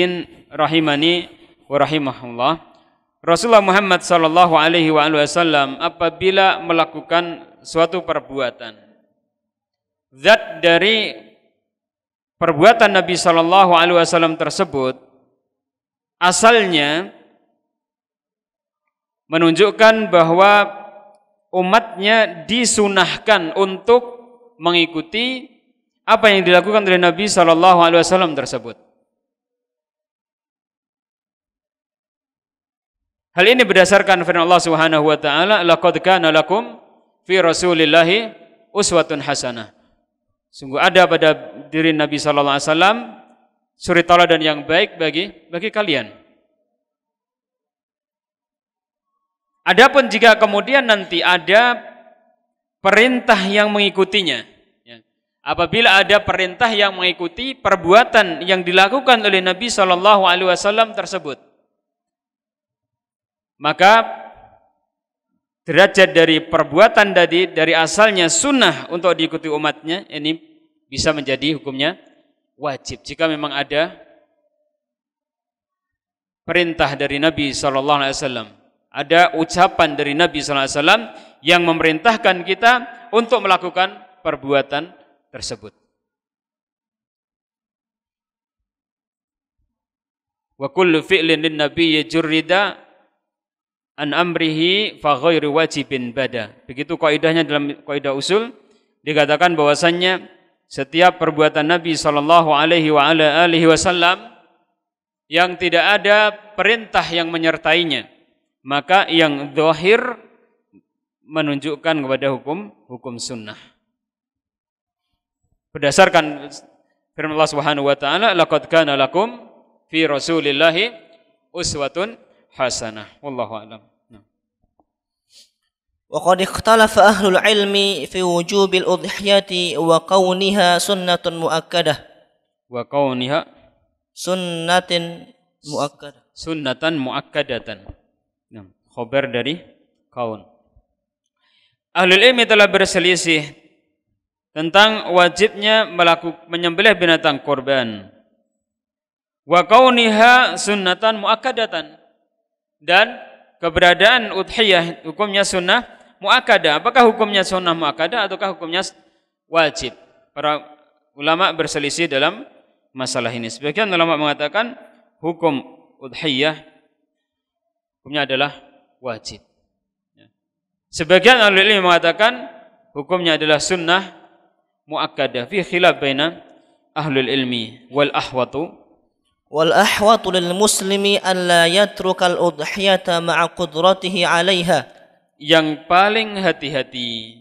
rahimani wa rahimahullah. Rasulullah Muhammad SAW Alaihi Wasallam apabila melakukan suatu perbuatan, zat dari perbuatan Nabi SAW Alaihi Wasallam tersebut asalnya menunjukkan bahwa umatnya disunahkan untuk mengikuti apa yang dilakukan oleh Nabi SAW Alaihi Wasallam tersebut. Hal ini berdasarkan firman Allah Subhanahu wa taala, "Laqad kana lakum fi Rasulillahi uswatun hasanah." Sungguh ada pada diri Nabi sallallahu alaihi wasallam suri teladan yang baik bagi bagi kalian. Adapun jika kemudian nanti ada perintah yang mengikutinya, ya, apabila ada perintah yang mengikuti perbuatan yang dilakukan oleh Nabi Shallallahu Alaihi Wasallam tersebut, maka derajat dari perbuatan tadi dari asalnya sunnah untuk diikuti umatnya ini bisa menjadi hukumnya wajib jika memang ada perintah dari Nabi saw ada ucapan dari Nabi saw yang memerintahkan kita untuk melakukan perbuatan tersebut. Wa kullu fi'lin lin nabiyyi jurrida an amrihi fa ghairu wajibin bada. Begitu kaidahnya dalam kaidah usul dikatakan bahwasannya setiap perbuatan Nabi sallallahu alaihi wa ala alihi wasallam yang tidak ada perintah yang menyertainya, maka yang zahir menunjukkan kepada hukum hukum sunnah. Berdasarkan firman Allah Subhanahu wa taala, "Laqad kana lakum fi Rasulillahi uswatun hasanah. Wallahu a'lam. وقد اختلف أهل العلم في وجوب الأضحية وكونها سنة مؤكدة وكونها سنة مؤكدة سنة مؤكدة نعم خبر dari kaun Ahlul ilmi telah berselisih tentang wajibnya melakukan menyembelih binatang kurban wa kauniha sunnatan muakkadatan dan keberadaan udhiyah hukumnya sunnah muakada. Apakah hukumnya sunnah muakada ataukah hukumnya wajib? Para ulama berselisih dalam masalah ini. Sebagian ulama mengatakan hukum udhiyah hukumnya adalah wajib. Ya. Sebagian ahli ilmi mengatakan hukumnya adalah sunnah muakada. fi khilaf baina ahlul ilmi wal ahwatu والأحوط للمسلم يترك الأضحية مع قدرته عليها yang paling hati-hati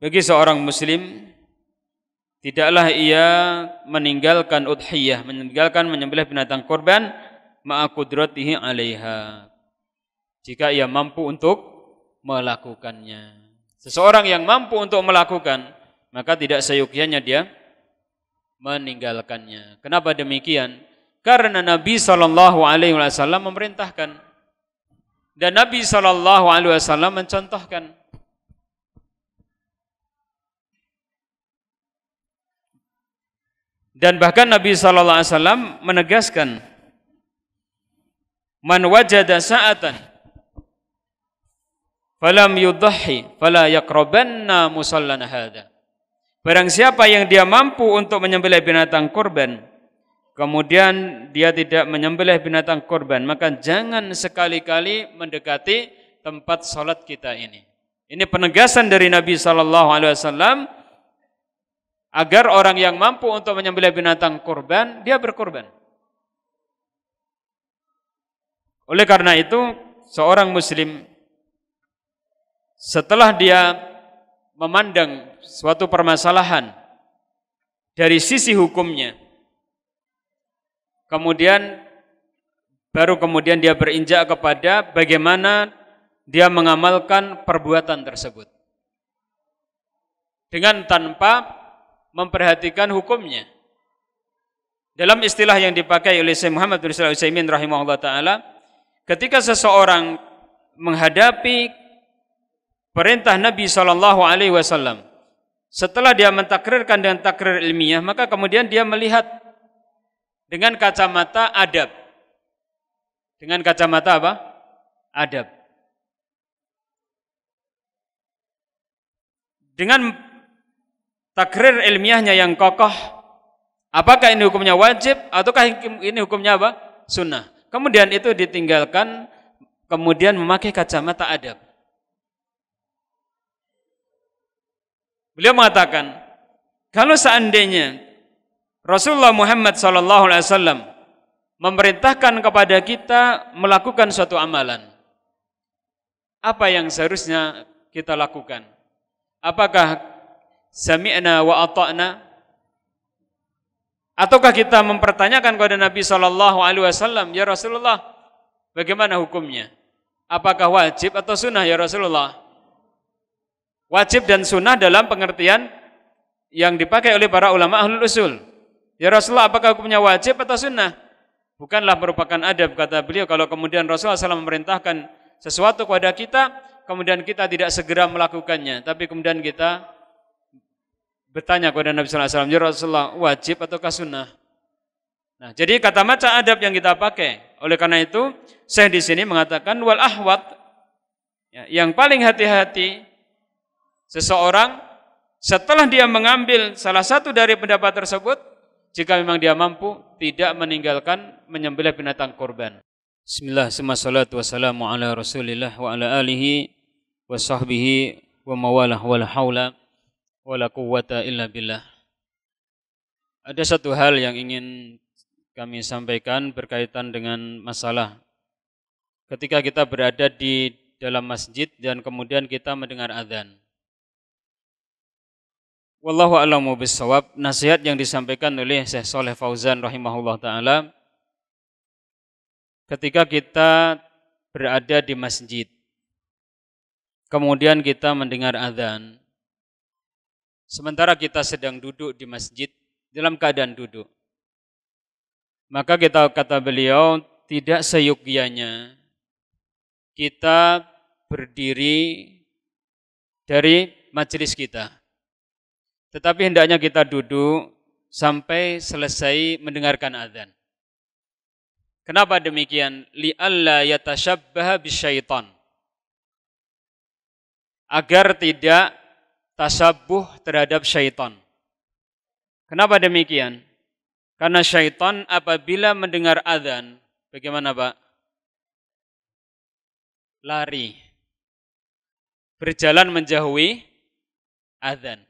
bagi seorang muslim tidaklah ia meninggalkan udhiyah meninggalkan menyembelih binatang kurban ma'a qudratihi 'alaiha jika ia mampu untuk melakukannya seseorang yang mampu untuk melakukan maka tidak seyukiannya dia meninggalkannya. Kenapa demikian? Karena Nabi Shallallahu Alaihi Wasallam memerintahkan dan Nabi Shallallahu Alaihi Wasallam mencontohkan. Dan bahkan Nabi Shallallahu Alaihi Wasallam menegaskan, man wajada sa'atan falam yudhi fala yakrabanna musallan hada. Barang siapa yang dia mampu untuk menyembelih binatang korban, kemudian dia tidak menyembelih binatang korban, maka jangan sekali-kali mendekati tempat sholat kita ini. Ini penegasan dari Nabi Shallallahu Alaihi Wasallam agar orang yang mampu untuk menyembelih binatang korban dia berkorban. Oleh karena itu seorang Muslim setelah dia memandang suatu permasalahan dari sisi hukumnya, kemudian baru kemudian dia berinjak kepada bagaimana dia mengamalkan perbuatan tersebut dengan tanpa memperhatikan hukumnya. Dalam istilah yang dipakai oleh Syekh Muhammad bin Shalih Utsaimin rahimahullah taala, ketika seseorang menghadapi perintah Nabi Shallallahu Alaihi Wasallam. Setelah dia mentakrirkan dengan takrir ilmiah, maka kemudian dia melihat dengan kacamata adab. Dengan kacamata apa? Adab. Dengan takrir ilmiahnya yang kokoh, apakah ini hukumnya wajib ataukah ini hukumnya apa? Sunnah. Kemudian itu ditinggalkan, kemudian memakai kacamata adab. Beliau mengatakan, kalau seandainya Rasulullah Muhammad SAW memerintahkan kepada kita melakukan suatu amalan, apa yang seharusnya kita lakukan? Apakah sami'na wa ata'na? Ataukah kita mempertanyakan kepada Nabi SAW, ya Rasulullah, bagaimana hukumnya? Apakah wajib atau sunnah ya Rasulullah? wajib dan sunnah dalam pengertian yang dipakai oleh para ulama ahlul usul. Ya Rasulullah apakah hukumnya wajib atau sunnah? Bukanlah merupakan adab kata beliau kalau kemudian Rasulullah SAW memerintahkan sesuatu kepada kita, kemudian kita tidak segera melakukannya, tapi kemudian kita bertanya kepada Nabi SAW, ya Rasulullah wajib atau sunnah? Nah, jadi kata maca adab yang kita pakai. Oleh karena itu, saya di sini mengatakan wal ahwat ya, yang paling hati-hati seseorang setelah dia mengambil salah satu dari pendapat tersebut, jika memang dia mampu, tidak meninggalkan menyembelih binatang korban. Bismillah, semua salatu wassalamu ala rasulillah wa ala alihi wa sahbihi wa mawalah wa la hawla wa la quwwata illa billah. Ada satu hal yang ingin kami sampaikan berkaitan dengan masalah ketika kita berada di dalam masjid dan kemudian kita mendengar adzan. Wallahu a'lamu bissawab. Nasihat yang disampaikan oleh Syekh Saleh Fauzan rahimahullah taala ketika kita berada di masjid kemudian kita mendengar azan sementara kita sedang duduk di masjid dalam keadaan duduk maka kita kata beliau tidak seyugianya kita berdiri dari majelis kita tetapi hendaknya kita duduk sampai selesai mendengarkan azan. Kenapa demikian? Li Li'alla yatashabbaha bishaiton Agar tidak tasabuh terhadap syaitan. Kenapa demikian? Karena syaitan apabila mendengar azan, bagaimana Pak? Lari. Berjalan menjauhi azan.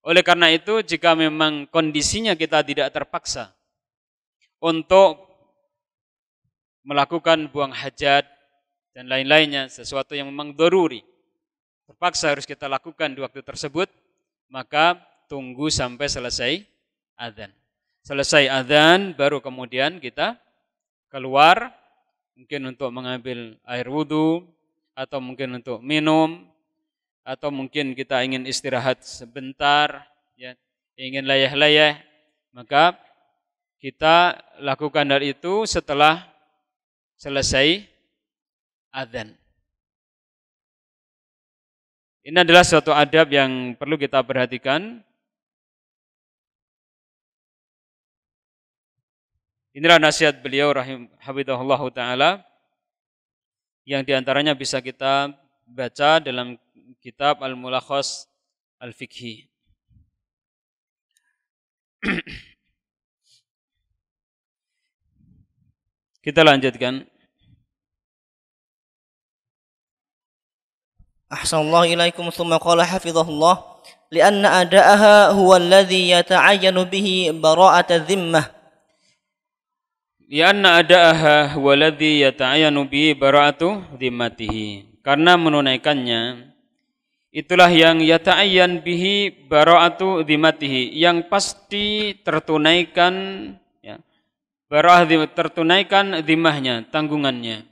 Oleh karena itu, jika memang kondisinya kita tidak terpaksa untuk melakukan buang hajat dan lain-lainnya, sesuatu yang memang doruri, terpaksa harus kita lakukan di waktu tersebut, maka tunggu sampai selesai adzan. Selesai adzan, baru kemudian kita keluar, mungkin untuk mengambil air wudhu, atau mungkin untuk minum, atau mungkin kita ingin istirahat sebentar, ya, ingin layah-layah, maka kita lakukan hal itu setelah selesai adzan. Ini adalah suatu adab yang perlu kita perhatikan. Inilah nasihat beliau rahim taala yang diantaranya bisa kita baca dalam kitab Al-Mulakhas Al-Fikhi. Kita lanjutkan. Ahsanallahu ilaikum thumma qala hafizahullah لأن أداءها هو الذي يتعين به براءة الذمة لأن أداءها هو الذي يتعين به براءة ذمته karena menunaikannya Itulah yang yata'ayyan bihi bara'atu dhimatihi yang pasti tertunaikan ya. Bara'ah tertunaikan dhimahnya, tanggungannya.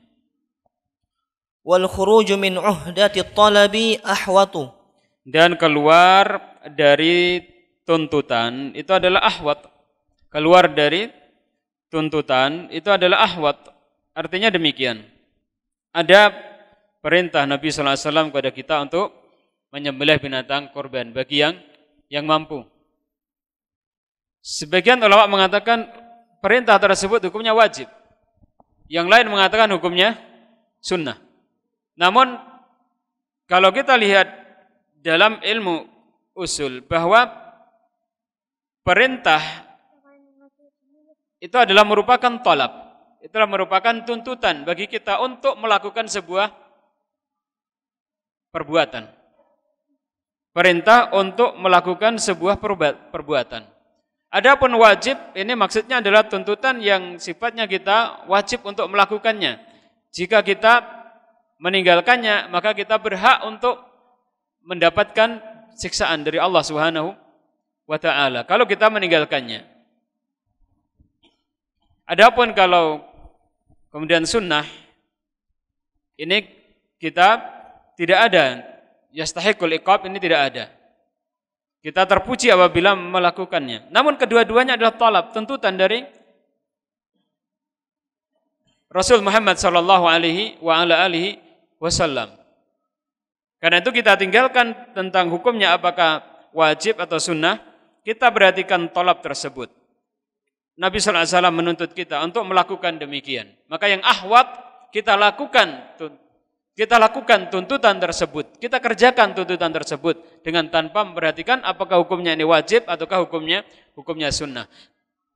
Wal khuruju min uhdati talabi ahwatu. Dan keluar dari tuntutan itu adalah ahwat. Keluar dari tuntutan itu adalah ahwat. Artinya demikian. Ada perintah Nabi saw kepada kita untuk menyembelih binatang korban bagi yang yang mampu. Sebagian ulama mengatakan perintah tersebut hukumnya wajib. Yang lain mengatakan hukumnya sunnah. Namun kalau kita lihat dalam ilmu usul bahwa perintah itu adalah merupakan tolap. Itulah merupakan tuntutan bagi kita untuk melakukan sebuah perbuatan perintah untuk melakukan sebuah perbuatan. Adapun wajib ini maksudnya adalah tuntutan yang sifatnya kita wajib untuk melakukannya. Jika kita meninggalkannya, maka kita berhak untuk mendapatkan siksaan dari Allah Subhanahu wa taala kalau kita meninggalkannya. Adapun kalau kemudian sunnah ini kita tidak ada yastahiqul iqab ini tidak ada. Kita terpuji apabila melakukannya. Namun kedua-duanya adalah talab, tuntutan dari Rasul Muhammad sallallahu alaihi wa ala alihi wasallam. Karena itu kita tinggalkan tentang hukumnya apakah wajib atau sunnah, kita perhatikan tolap tersebut. Nabi SAW menuntut kita untuk melakukan demikian. Maka yang ahwat kita lakukan kita lakukan tuntutan tersebut, kita kerjakan tuntutan tersebut dengan tanpa memperhatikan apakah hukumnya ini wajib ataukah hukumnya hukumnya sunnah.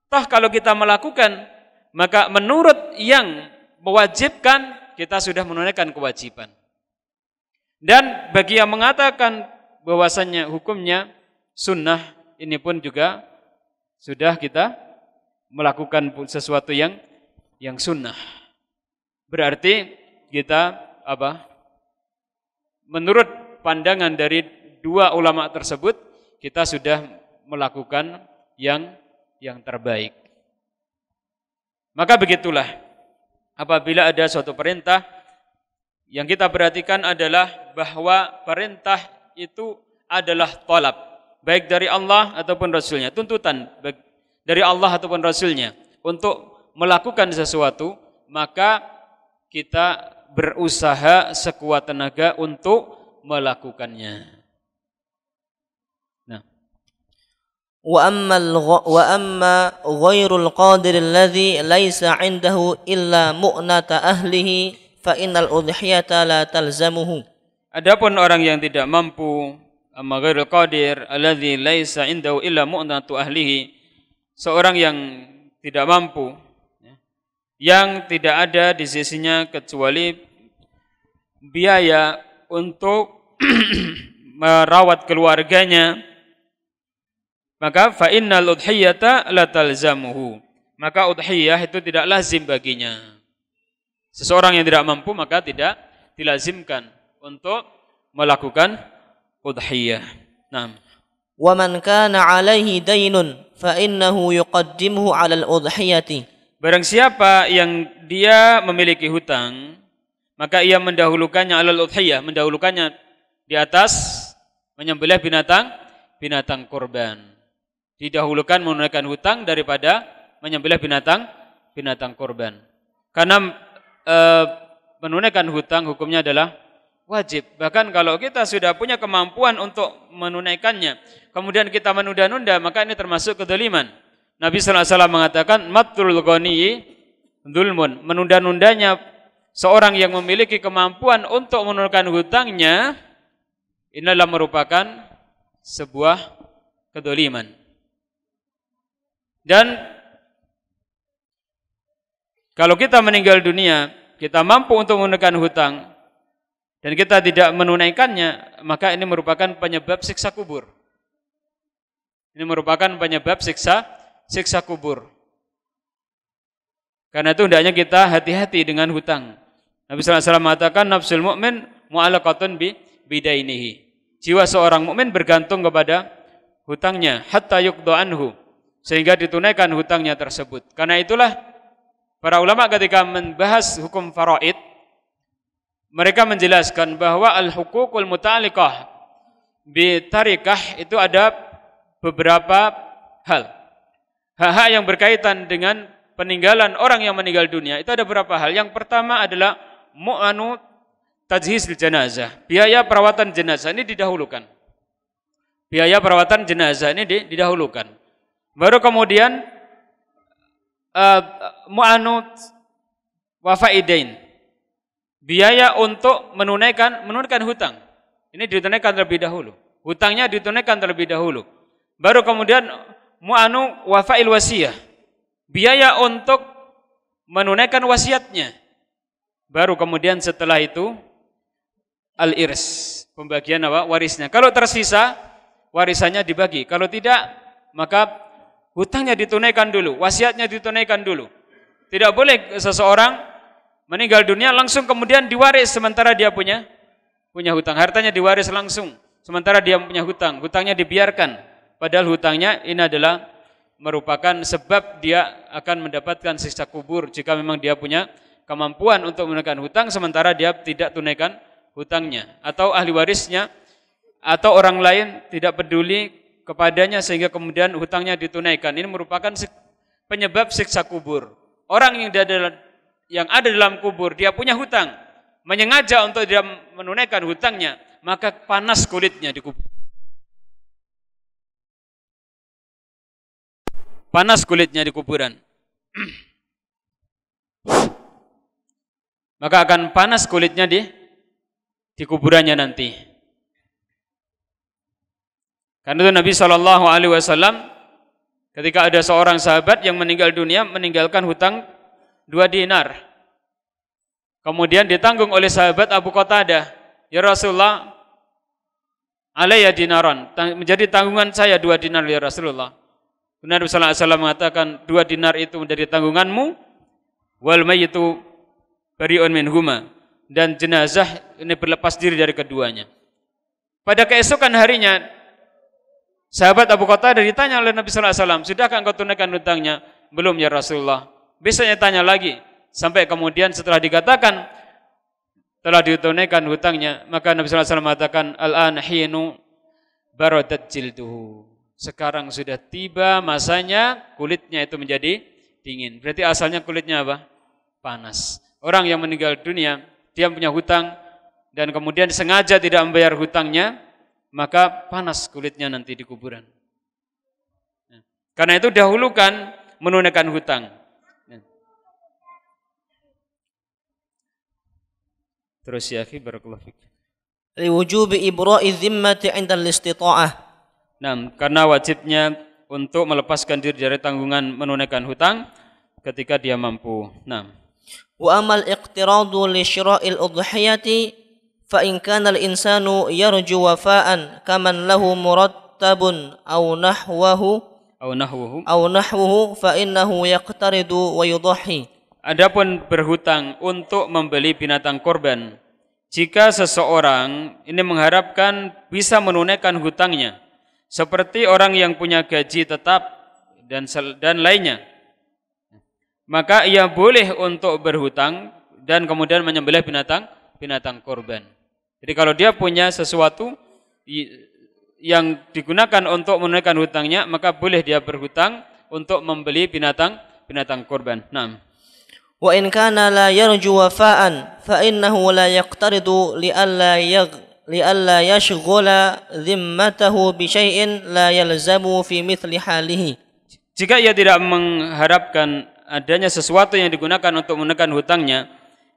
Toh kalau kita melakukan maka menurut yang mewajibkan kita sudah menunaikan kewajiban. Dan bagi yang mengatakan bahwasannya hukumnya sunnah ini pun juga sudah kita melakukan sesuatu yang yang sunnah. Berarti kita apa? Menurut pandangan dari dua ulama tersebut, kita sudah melakukan yang yang terbaik. Maka begitulah apabila ada suatu perintah yang kita perhatikan adalah bahwa perintah itu adalah tolak baik dari Allah ataupun Rasulnya tuntutan dari Allah ataupun Rasulnya untuk melakukan sesuatu maka kita berusaha sekuat tenaga untuk melakukannya. Nah. Wa amma wa amma ghairul qadir alladhi laisa 'indahu illa mu'nata ahlihi fa innal la talzamuhu. Adapun orang yang tidak mampu seorang yang tidak mampu yang tidak ada di sisinya kecuali biaya untuk merawat keluarganya maka fa innal udhiyata la talzamuhu maka udhiyah itu tidak lazim baginya seseorang yang tidak mampu maka tidak dilazimkan untuk melakukan udhiyah nah wa man kana alaihi dainun fa innahu yuqaddimuhu ala al-udhiyati Barang siapa yang dia memiliki hutang, maka ia mendahulukannya alal udhiyah, mendahulukannya di atas menyembelih binatang binatang korban. Didahulukan menunaikan hutang daripada menyembelih binatang binatang korban. Karena e, menunaikan hutang hukumnya adalah wajib. Bahkan kalau kita sudah punya kemampuan untuk menunaikannya, kemudian kita menunda-nunda, maka ini termasuk kedoliman. Nabi SAW mengatakan, Matul goni dulmun. Menunda-nundanya seorang yang memiliki kemampuan untuk menunaikan hutangnya, ini adalah merupakan sebuah kedoliman. Dan kalau kita meninggal dunia, kita mampu untuk menunaikan hutang, dan kita tidak menunaikannya, maka ini merupakan penyebab siksa kubur. Ini merupakan penyebab siksa siksa kubur. Karena itu hendaknya kita hati-hati dengan hutang. Nabi sallallahu alaihi wasallam mengatakan nafsul mu'min mu'alakatun bi bidainihi. Jiwa seorang mukmin bergantung kepada hutangnya hatta yukdo'anhu. sehingga ditunaikan hutangnya tersebut. Karena itulah para ulama ketika membahas hukum faraid mereka menjelaskan bahwa al hukukul mutalikoh bi tarikah itu ada beberapa hal hak-hak yang berkaitan dengan peninggalan orang yang meninggal dunia itu ada beberapa hal. Yang pertama adalah mu'anu tajhis jenazah. Biaya perawatan jenazah ini didahulukan. Biaya perawatan jenazah ini didahulukan. Baru kemudian uh, mu'anu wafaidain. Biaya untuk menunaikan menunaikan hutang. Ini ditunaikan terlebih dahulu. Hutangnya ditunaikan terlebih dahulu. Baru kemudian mu'anu wafail wasiyah. Biaya untuk menunaikan wasiatnya. Baru kemudian setelah itu al-irs, pembagian apa? warisnya. Kalau tersisa warisannya dibagi. Kalau tidak maka hutangnya ditunaikan dulu, wasiatnya ditunaikan dulu. Tidak boleh seseorang meninggal dunia langsung kemudian diwaris sementara dia punya punya hutang. Hartanya diwaris langsung sementara dia punya hutang. Hutangnya dibiarkan. Padahal hutangnya ini adalah merupakan sebab dia akan mendapatkan sisa kubur jika memang dia punya kemampuan untuk menunaikan hutang sementara dia tidak tunaikan hutangnya atau ahli warisnya atau orang lain tidak peduli kepadanya sehingga kemudian hutangnya ditunaikan ini merupakan penyebab siksa kubur orang yang ada yang ada dalam kubur dia punya hutang menyengaja untuk dia menunaikan hutangnya maka panas kulitnya di kubur panas kulitnya di kuburan. Maka akan panas kulitnya di di kuburannya nanti. Karena itu Nabi Shallallahu Alaihi Wasallam ketika ada seorang sahabat yang meninggal dunia meninggalkan hutang dua dinar. Kemudian ditanggung oleh sahabat Abu Qatadah, Ya Rasulullah, alaiya dinaron. Menjadi tanggungan saya dua dinar ya Rasulullah. Nabi sallallahu alaihi wasallam mengatakan dua dinar itu menjadi tanggunganmu wal itu bari'un min huma dan jenazah ini berlepas diri dari keduanya. Pada keesokan harinya sahabat Abu Qatadah ditanya oleh Nabi sallallahu alaihi wasallam, "Sudahkah engkau tunaikan hutangnya?" "Belum ya Rasulullah." Biasanya tanya lagi sampai kemudian setelah dikatakan telah ditunaikan hutangnya, maka Nabi sallallahu alaihi wasallam mengatakan, "Al-an hinu baradat jilduhu." Sekarang sudah tiba masanya kulitnya itu menjadi dingin. Berarti asalnya kulitnya apa? Panas. Orang yang meninggal dunia, dia punya hutang dan kemudian sengaja tidak membayar hutangnya, maka panas kulitnya nanti di kuburan. Ya. karena itu dahulukan menunaikan hutang. Ya. Terus ya, barakallahu fiik. لوجوب إبراء الذمة عند istitaah Nah, karena wajibnya untuk melepaskan diri dari tanggungan menunaikan hutang ketika dia mampu. Nah. Wa amal iqtiradu li syira'il udhiyati fa in kana al-insanu yarju wafa'an kaman lahu murattabun aw nahwahu aw nahwuhu aw nahwuhu fa innahu yaqtaridu wa yudhi. Adapun berhutang untuk membeli binatang korban, jika seseorang ini mengharapkan bisa menunaikan hutangnya, seperti orang yang punya gaji tetap dan dan lainnya. Maka ia boleh untuk berhutang dan kemudian menyembelih binatang binatang korban. Jadi kalau dia punya sesuatu yang digunakan untuk menunaikan hutangnya, maka boleh dia berhutang untuk membeli binatang binatang korban. nah Wa in kana la yarju wafa'an fa innahu la yaqtaridu li alla لئلا يشغل ذمته بشيء لا يلزم في مثل حاله jika ia tidak mengharapkan adanya sesuatu yang digunakan untuk menekan hutangnya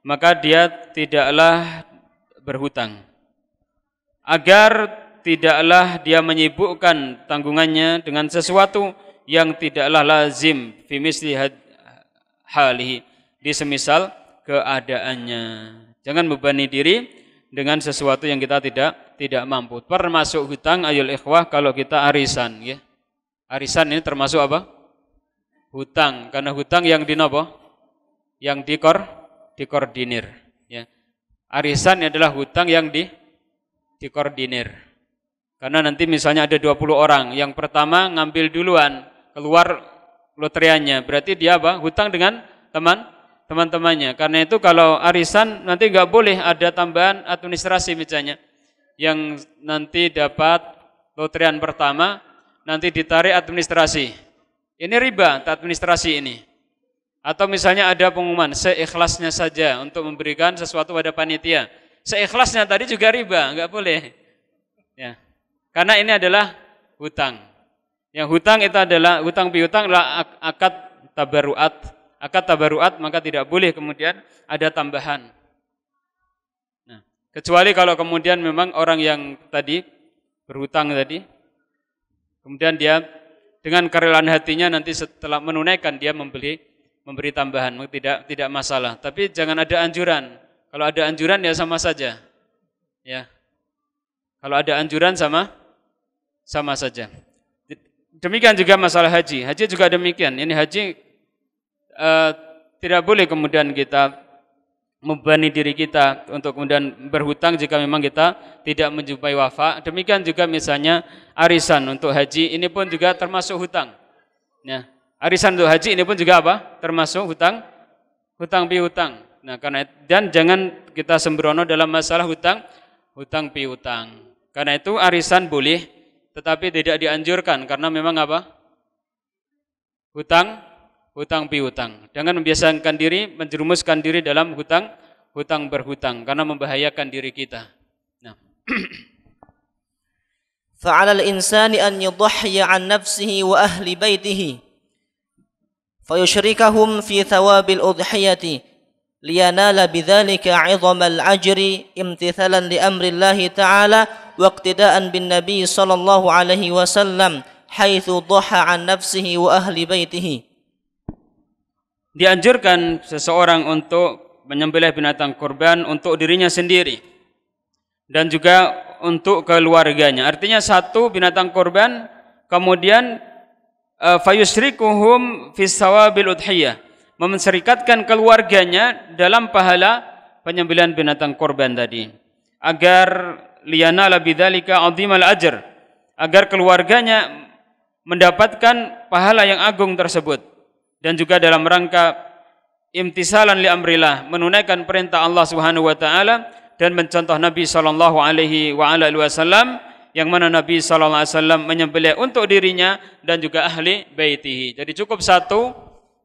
maka dia tidaklah berhutang agar tidaklah dia menyibukkan tanggungannya dengan sesuatu yang tidaklah lazim fi misli halihi di semisal keadaannya jangan membebani diri dengan sesuatu yang kita tidak tidak mampu. Termasuk hutang ayol ikhwah kalau kita arisan ya. Arisan ini termasuk apa? Hutang karena hutang yang dinoboh Yang dikor dikoordinir ya. Arisan adalah hutang yang di dikoordinir. Karena nanti misalnya ada 20 orang, yang pertama ngambil duluan, keluar loteriannya, berarti dia apa? Hutang dengan teman teman-temannya. Karena itu kalau arisan nanti nggak boleh ada tambahan administrasi misalnya yang nanti dapat loterian pertama nanti ditarik administrasi. Ini riba administrasi ini. Atau misalnya ada pengumuman seikhlasnya saja untuk memberikan sesuatu pada panitia. Seikhlasnya tadi juga riba, nggak boleh. Ya. Karena ini adalah hutang. Yang hutang itu adalah hutang piutang adalah akad tabaruat akad tabaruat maka tidak boleh kemudian ada tambahan. Nah, kecuali kalau kemudian memang orang yang tadi berhutang tadi kemudian dia dengan kerelaan hatinya nanti setelah menunaikan dia membeli memberi tambahan tidak tidak masalah tapi jangan ada anjuran kalau ada anjuran ya sama saja ya kalau ada anjuran sama sama saja demikian juga masalah haji haji juga demikian ini haji Eh, tidak boleh kemudian kita membebani diri kita untuk kemudian berhutang jika memang kita tidak menjumpai wafa. Demikian juga misalnya arisan untuk haji ini pun juga termasuk hutang. Ya. Arisan untuk haji ini pun juga apa? Termasuk hutang hutang piutang. Nah, karena dan jangan kita sembrono dalam masalah hutang hutang piutang. Karena itu arisan boleh tetapi tidak dianjurkan karena memang apa? Hutang hutang piutang. Jangan membiasakan diri menjerumuskan diri dalam hutang hutang berhutang karena membahayakan diri kita. Nah. فعلى الإنسان أن يضحي عن نفسه وأهل بيته فيشركهم في ثواب الأضحية لينال بذلك عظم الأجر امتثالا لأمر الله تعالى واقتداء بالنبي صلى الله عليه وسلم حيث ضحى عن نفسه وأهل بيته dianjurkan seseorang untuk menyembelih binatang kurban untuk dirinya sendiri dan juga untuk keluarganya. Artinya satu binatang kurban kemudian e, fayusrikuhum fis sawabil udhiyah memenserikatkan keluarganya dalam pahala penyembelihan binatang kurban tadi agar liyana labidzalika azimal ajr agar keluarganya mendapatkan pahala yang agung tersebut dan juga dalam rangka imtisalan li amrillah menunaikan perintah Allah Subhanahu wa taala dan mencontoh Nabi sallallahu alaihi wa ala wasallam yang mana Nabi sallallahu alaihi wasallam menyembelih untuk dirinya dan juga ahli baitihi. Jadi cukup satu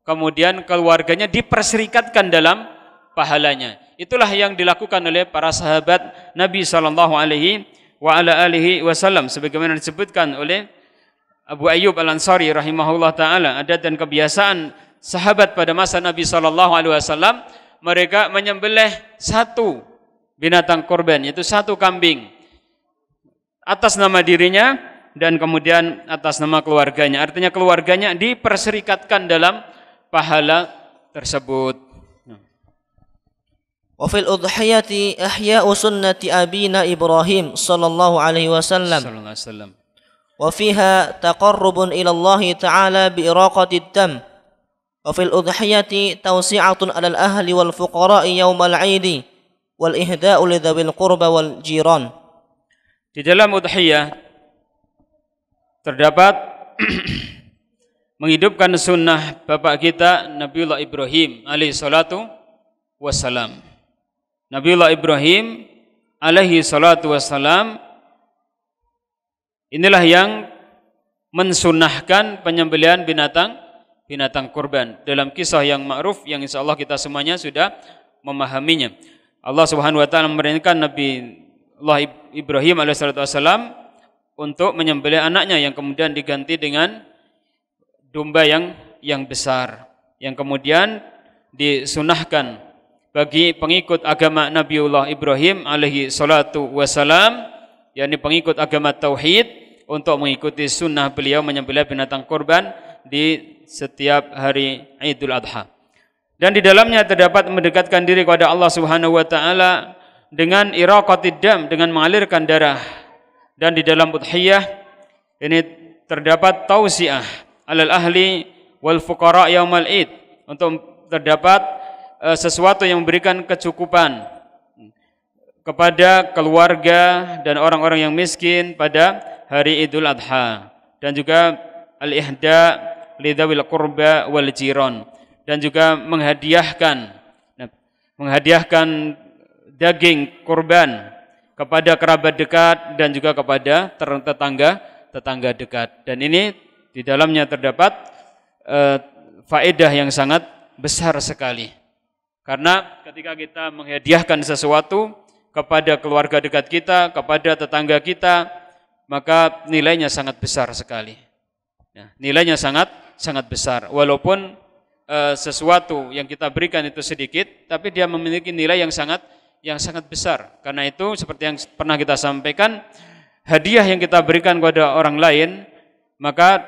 kemudian keluarganya diperserikatkan dalam pahalanya. Itulah yang dilakukan oleh para sahabat Nabi sallallahu alaihi wa ala alihi wasallam sebagaimana disebutkan oleh Abu Ayyub Al-Ansari rahimahullah taala adat dan kebiasaan sahabat pada masa Nabi sallallahu alaihi wasallam mereka menyembelih satu binatang korban yaitu satu kambing atas nama dirinya dan kemudian atas nama keluarganya artinya keluarganya diperserikatkan dalam pahala tersebut wa fil udhiyati ahya'u sunnati abina Ibrahim sallallahu alaihi wasallam sallallahu alaihi wasallam وفيها تقرب إلى الله تعالى بإراقة الدم وفي الأضحية توسعة على الأهل والفقراء يوم العيد والإهداء لذوي القربى والجيران Di dalam udhiyah terdapat menghidupkan sunnah bapak kita Nabiullah Ibrahim alaihi salatu wassalam. Nabiullah Ibrahim alaihi salatu wassalam Inilah yang mensunahkan penyembelian binatang binatang kurban dalam kisah yang ma'ruf yang insya Allah kita semuanya sudah memahaminya. Allah Subhanahu wa taala memerintahkan Nabi Allah Ibrahim alaihissalam untuk menyembelih anaknya yang kemudian diganti dengan domba yang yang besar yang kemudian disunahkan bagi pengikut agama Nabiullah Ibrahim alaihi salatu wasalam yakni pengikut agama tauhid untuk mengikuti sunnah beliau menyembelih binatang korban di setiap hari Idul Adha. Dan di dalamnya terdapat mendekatkan diri kepada Allah Subhanahu wa taala dengan iraqatid dam dengan mengalirkan darah. Dan di dalam udhiyah ini terdapat tausiah alal ahli wal fuqara yaumal id untuk terdapat e, sesuatu yang memberikan kecukupan kepada keluarga dan orang-orang yang miskin pada hari Idul Adha dan juga al-ihda lidawil qurba wal jiron dan juga menghadiahkan menghadiahkan daging kurban kepada kerabat dekat dan juga kepada tetangga tetangga dekat dan ini di dalamnya terdapat e, faedah yang sangat besar sekali karena ketika kita menghadiahkan sesuatu kepada keluarga dekat kita kepada tetangga kita maka nilainya sangat besar sekali. Nah, nilainya sangat sangat besar. Walaupun e, sesuatu yang kita berikan itu sedikit, tapi dia memiliki nilai yang sangat yang sangat besar. Karena itu seperti yang pernah kita sampaikan, hadiah yang kita berikan kepada orang lain, maka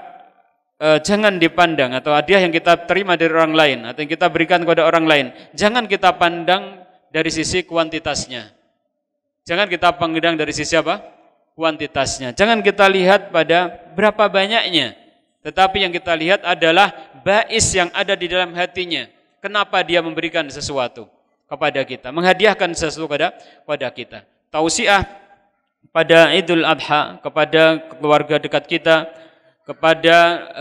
e, jangan dipandang atau hadiah yang kita terima dari orang lain atau yang kita berikan kepada orang lain, jangan kita pandang dari sisi kuantitasnya. Jangan kita pandang dari sisi apa? kuantitasnya. Jangan kita lihat pada berapa banyaknya, tetapi yang kita lihat adalah bais yang ada di dalam hatinya. Kenapa dia memberikan sesuatu kepada kita, menghadiahkan sesuatu kepada kepada kita. Tausiah pada Idul Adha kepada keluarga dekat kita, kepada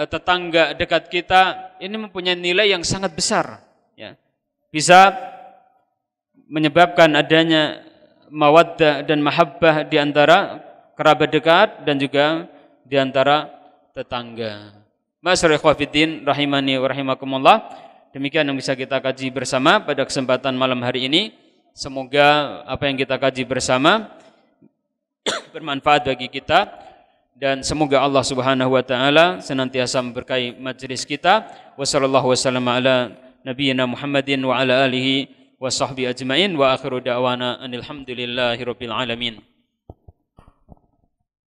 eh, tetangga dekat kita, ini mempunyai nilai yang sangat besar, ya. Bisa menyebabkan adanya mawaddah dan mahabbah di antara kerabat dekat dan juga di antara tetangga. Masyarakat khawafidin rahimani wa rahimakumullah. Demikian yang bisa kita kaji bersama pada kesempatan malam hari ini. Semoga apa yang kita kaji bersama bermanfaat bagi kita dan semoga Allah Subhanahu wa taala senantiasa memberkahi majelis kita. Wassallallahu wasallam ala nabiyyina Muhammadin wa ala alihi wa ajmain wa akhiru da'wana alhamdulillahi rabbil alamin.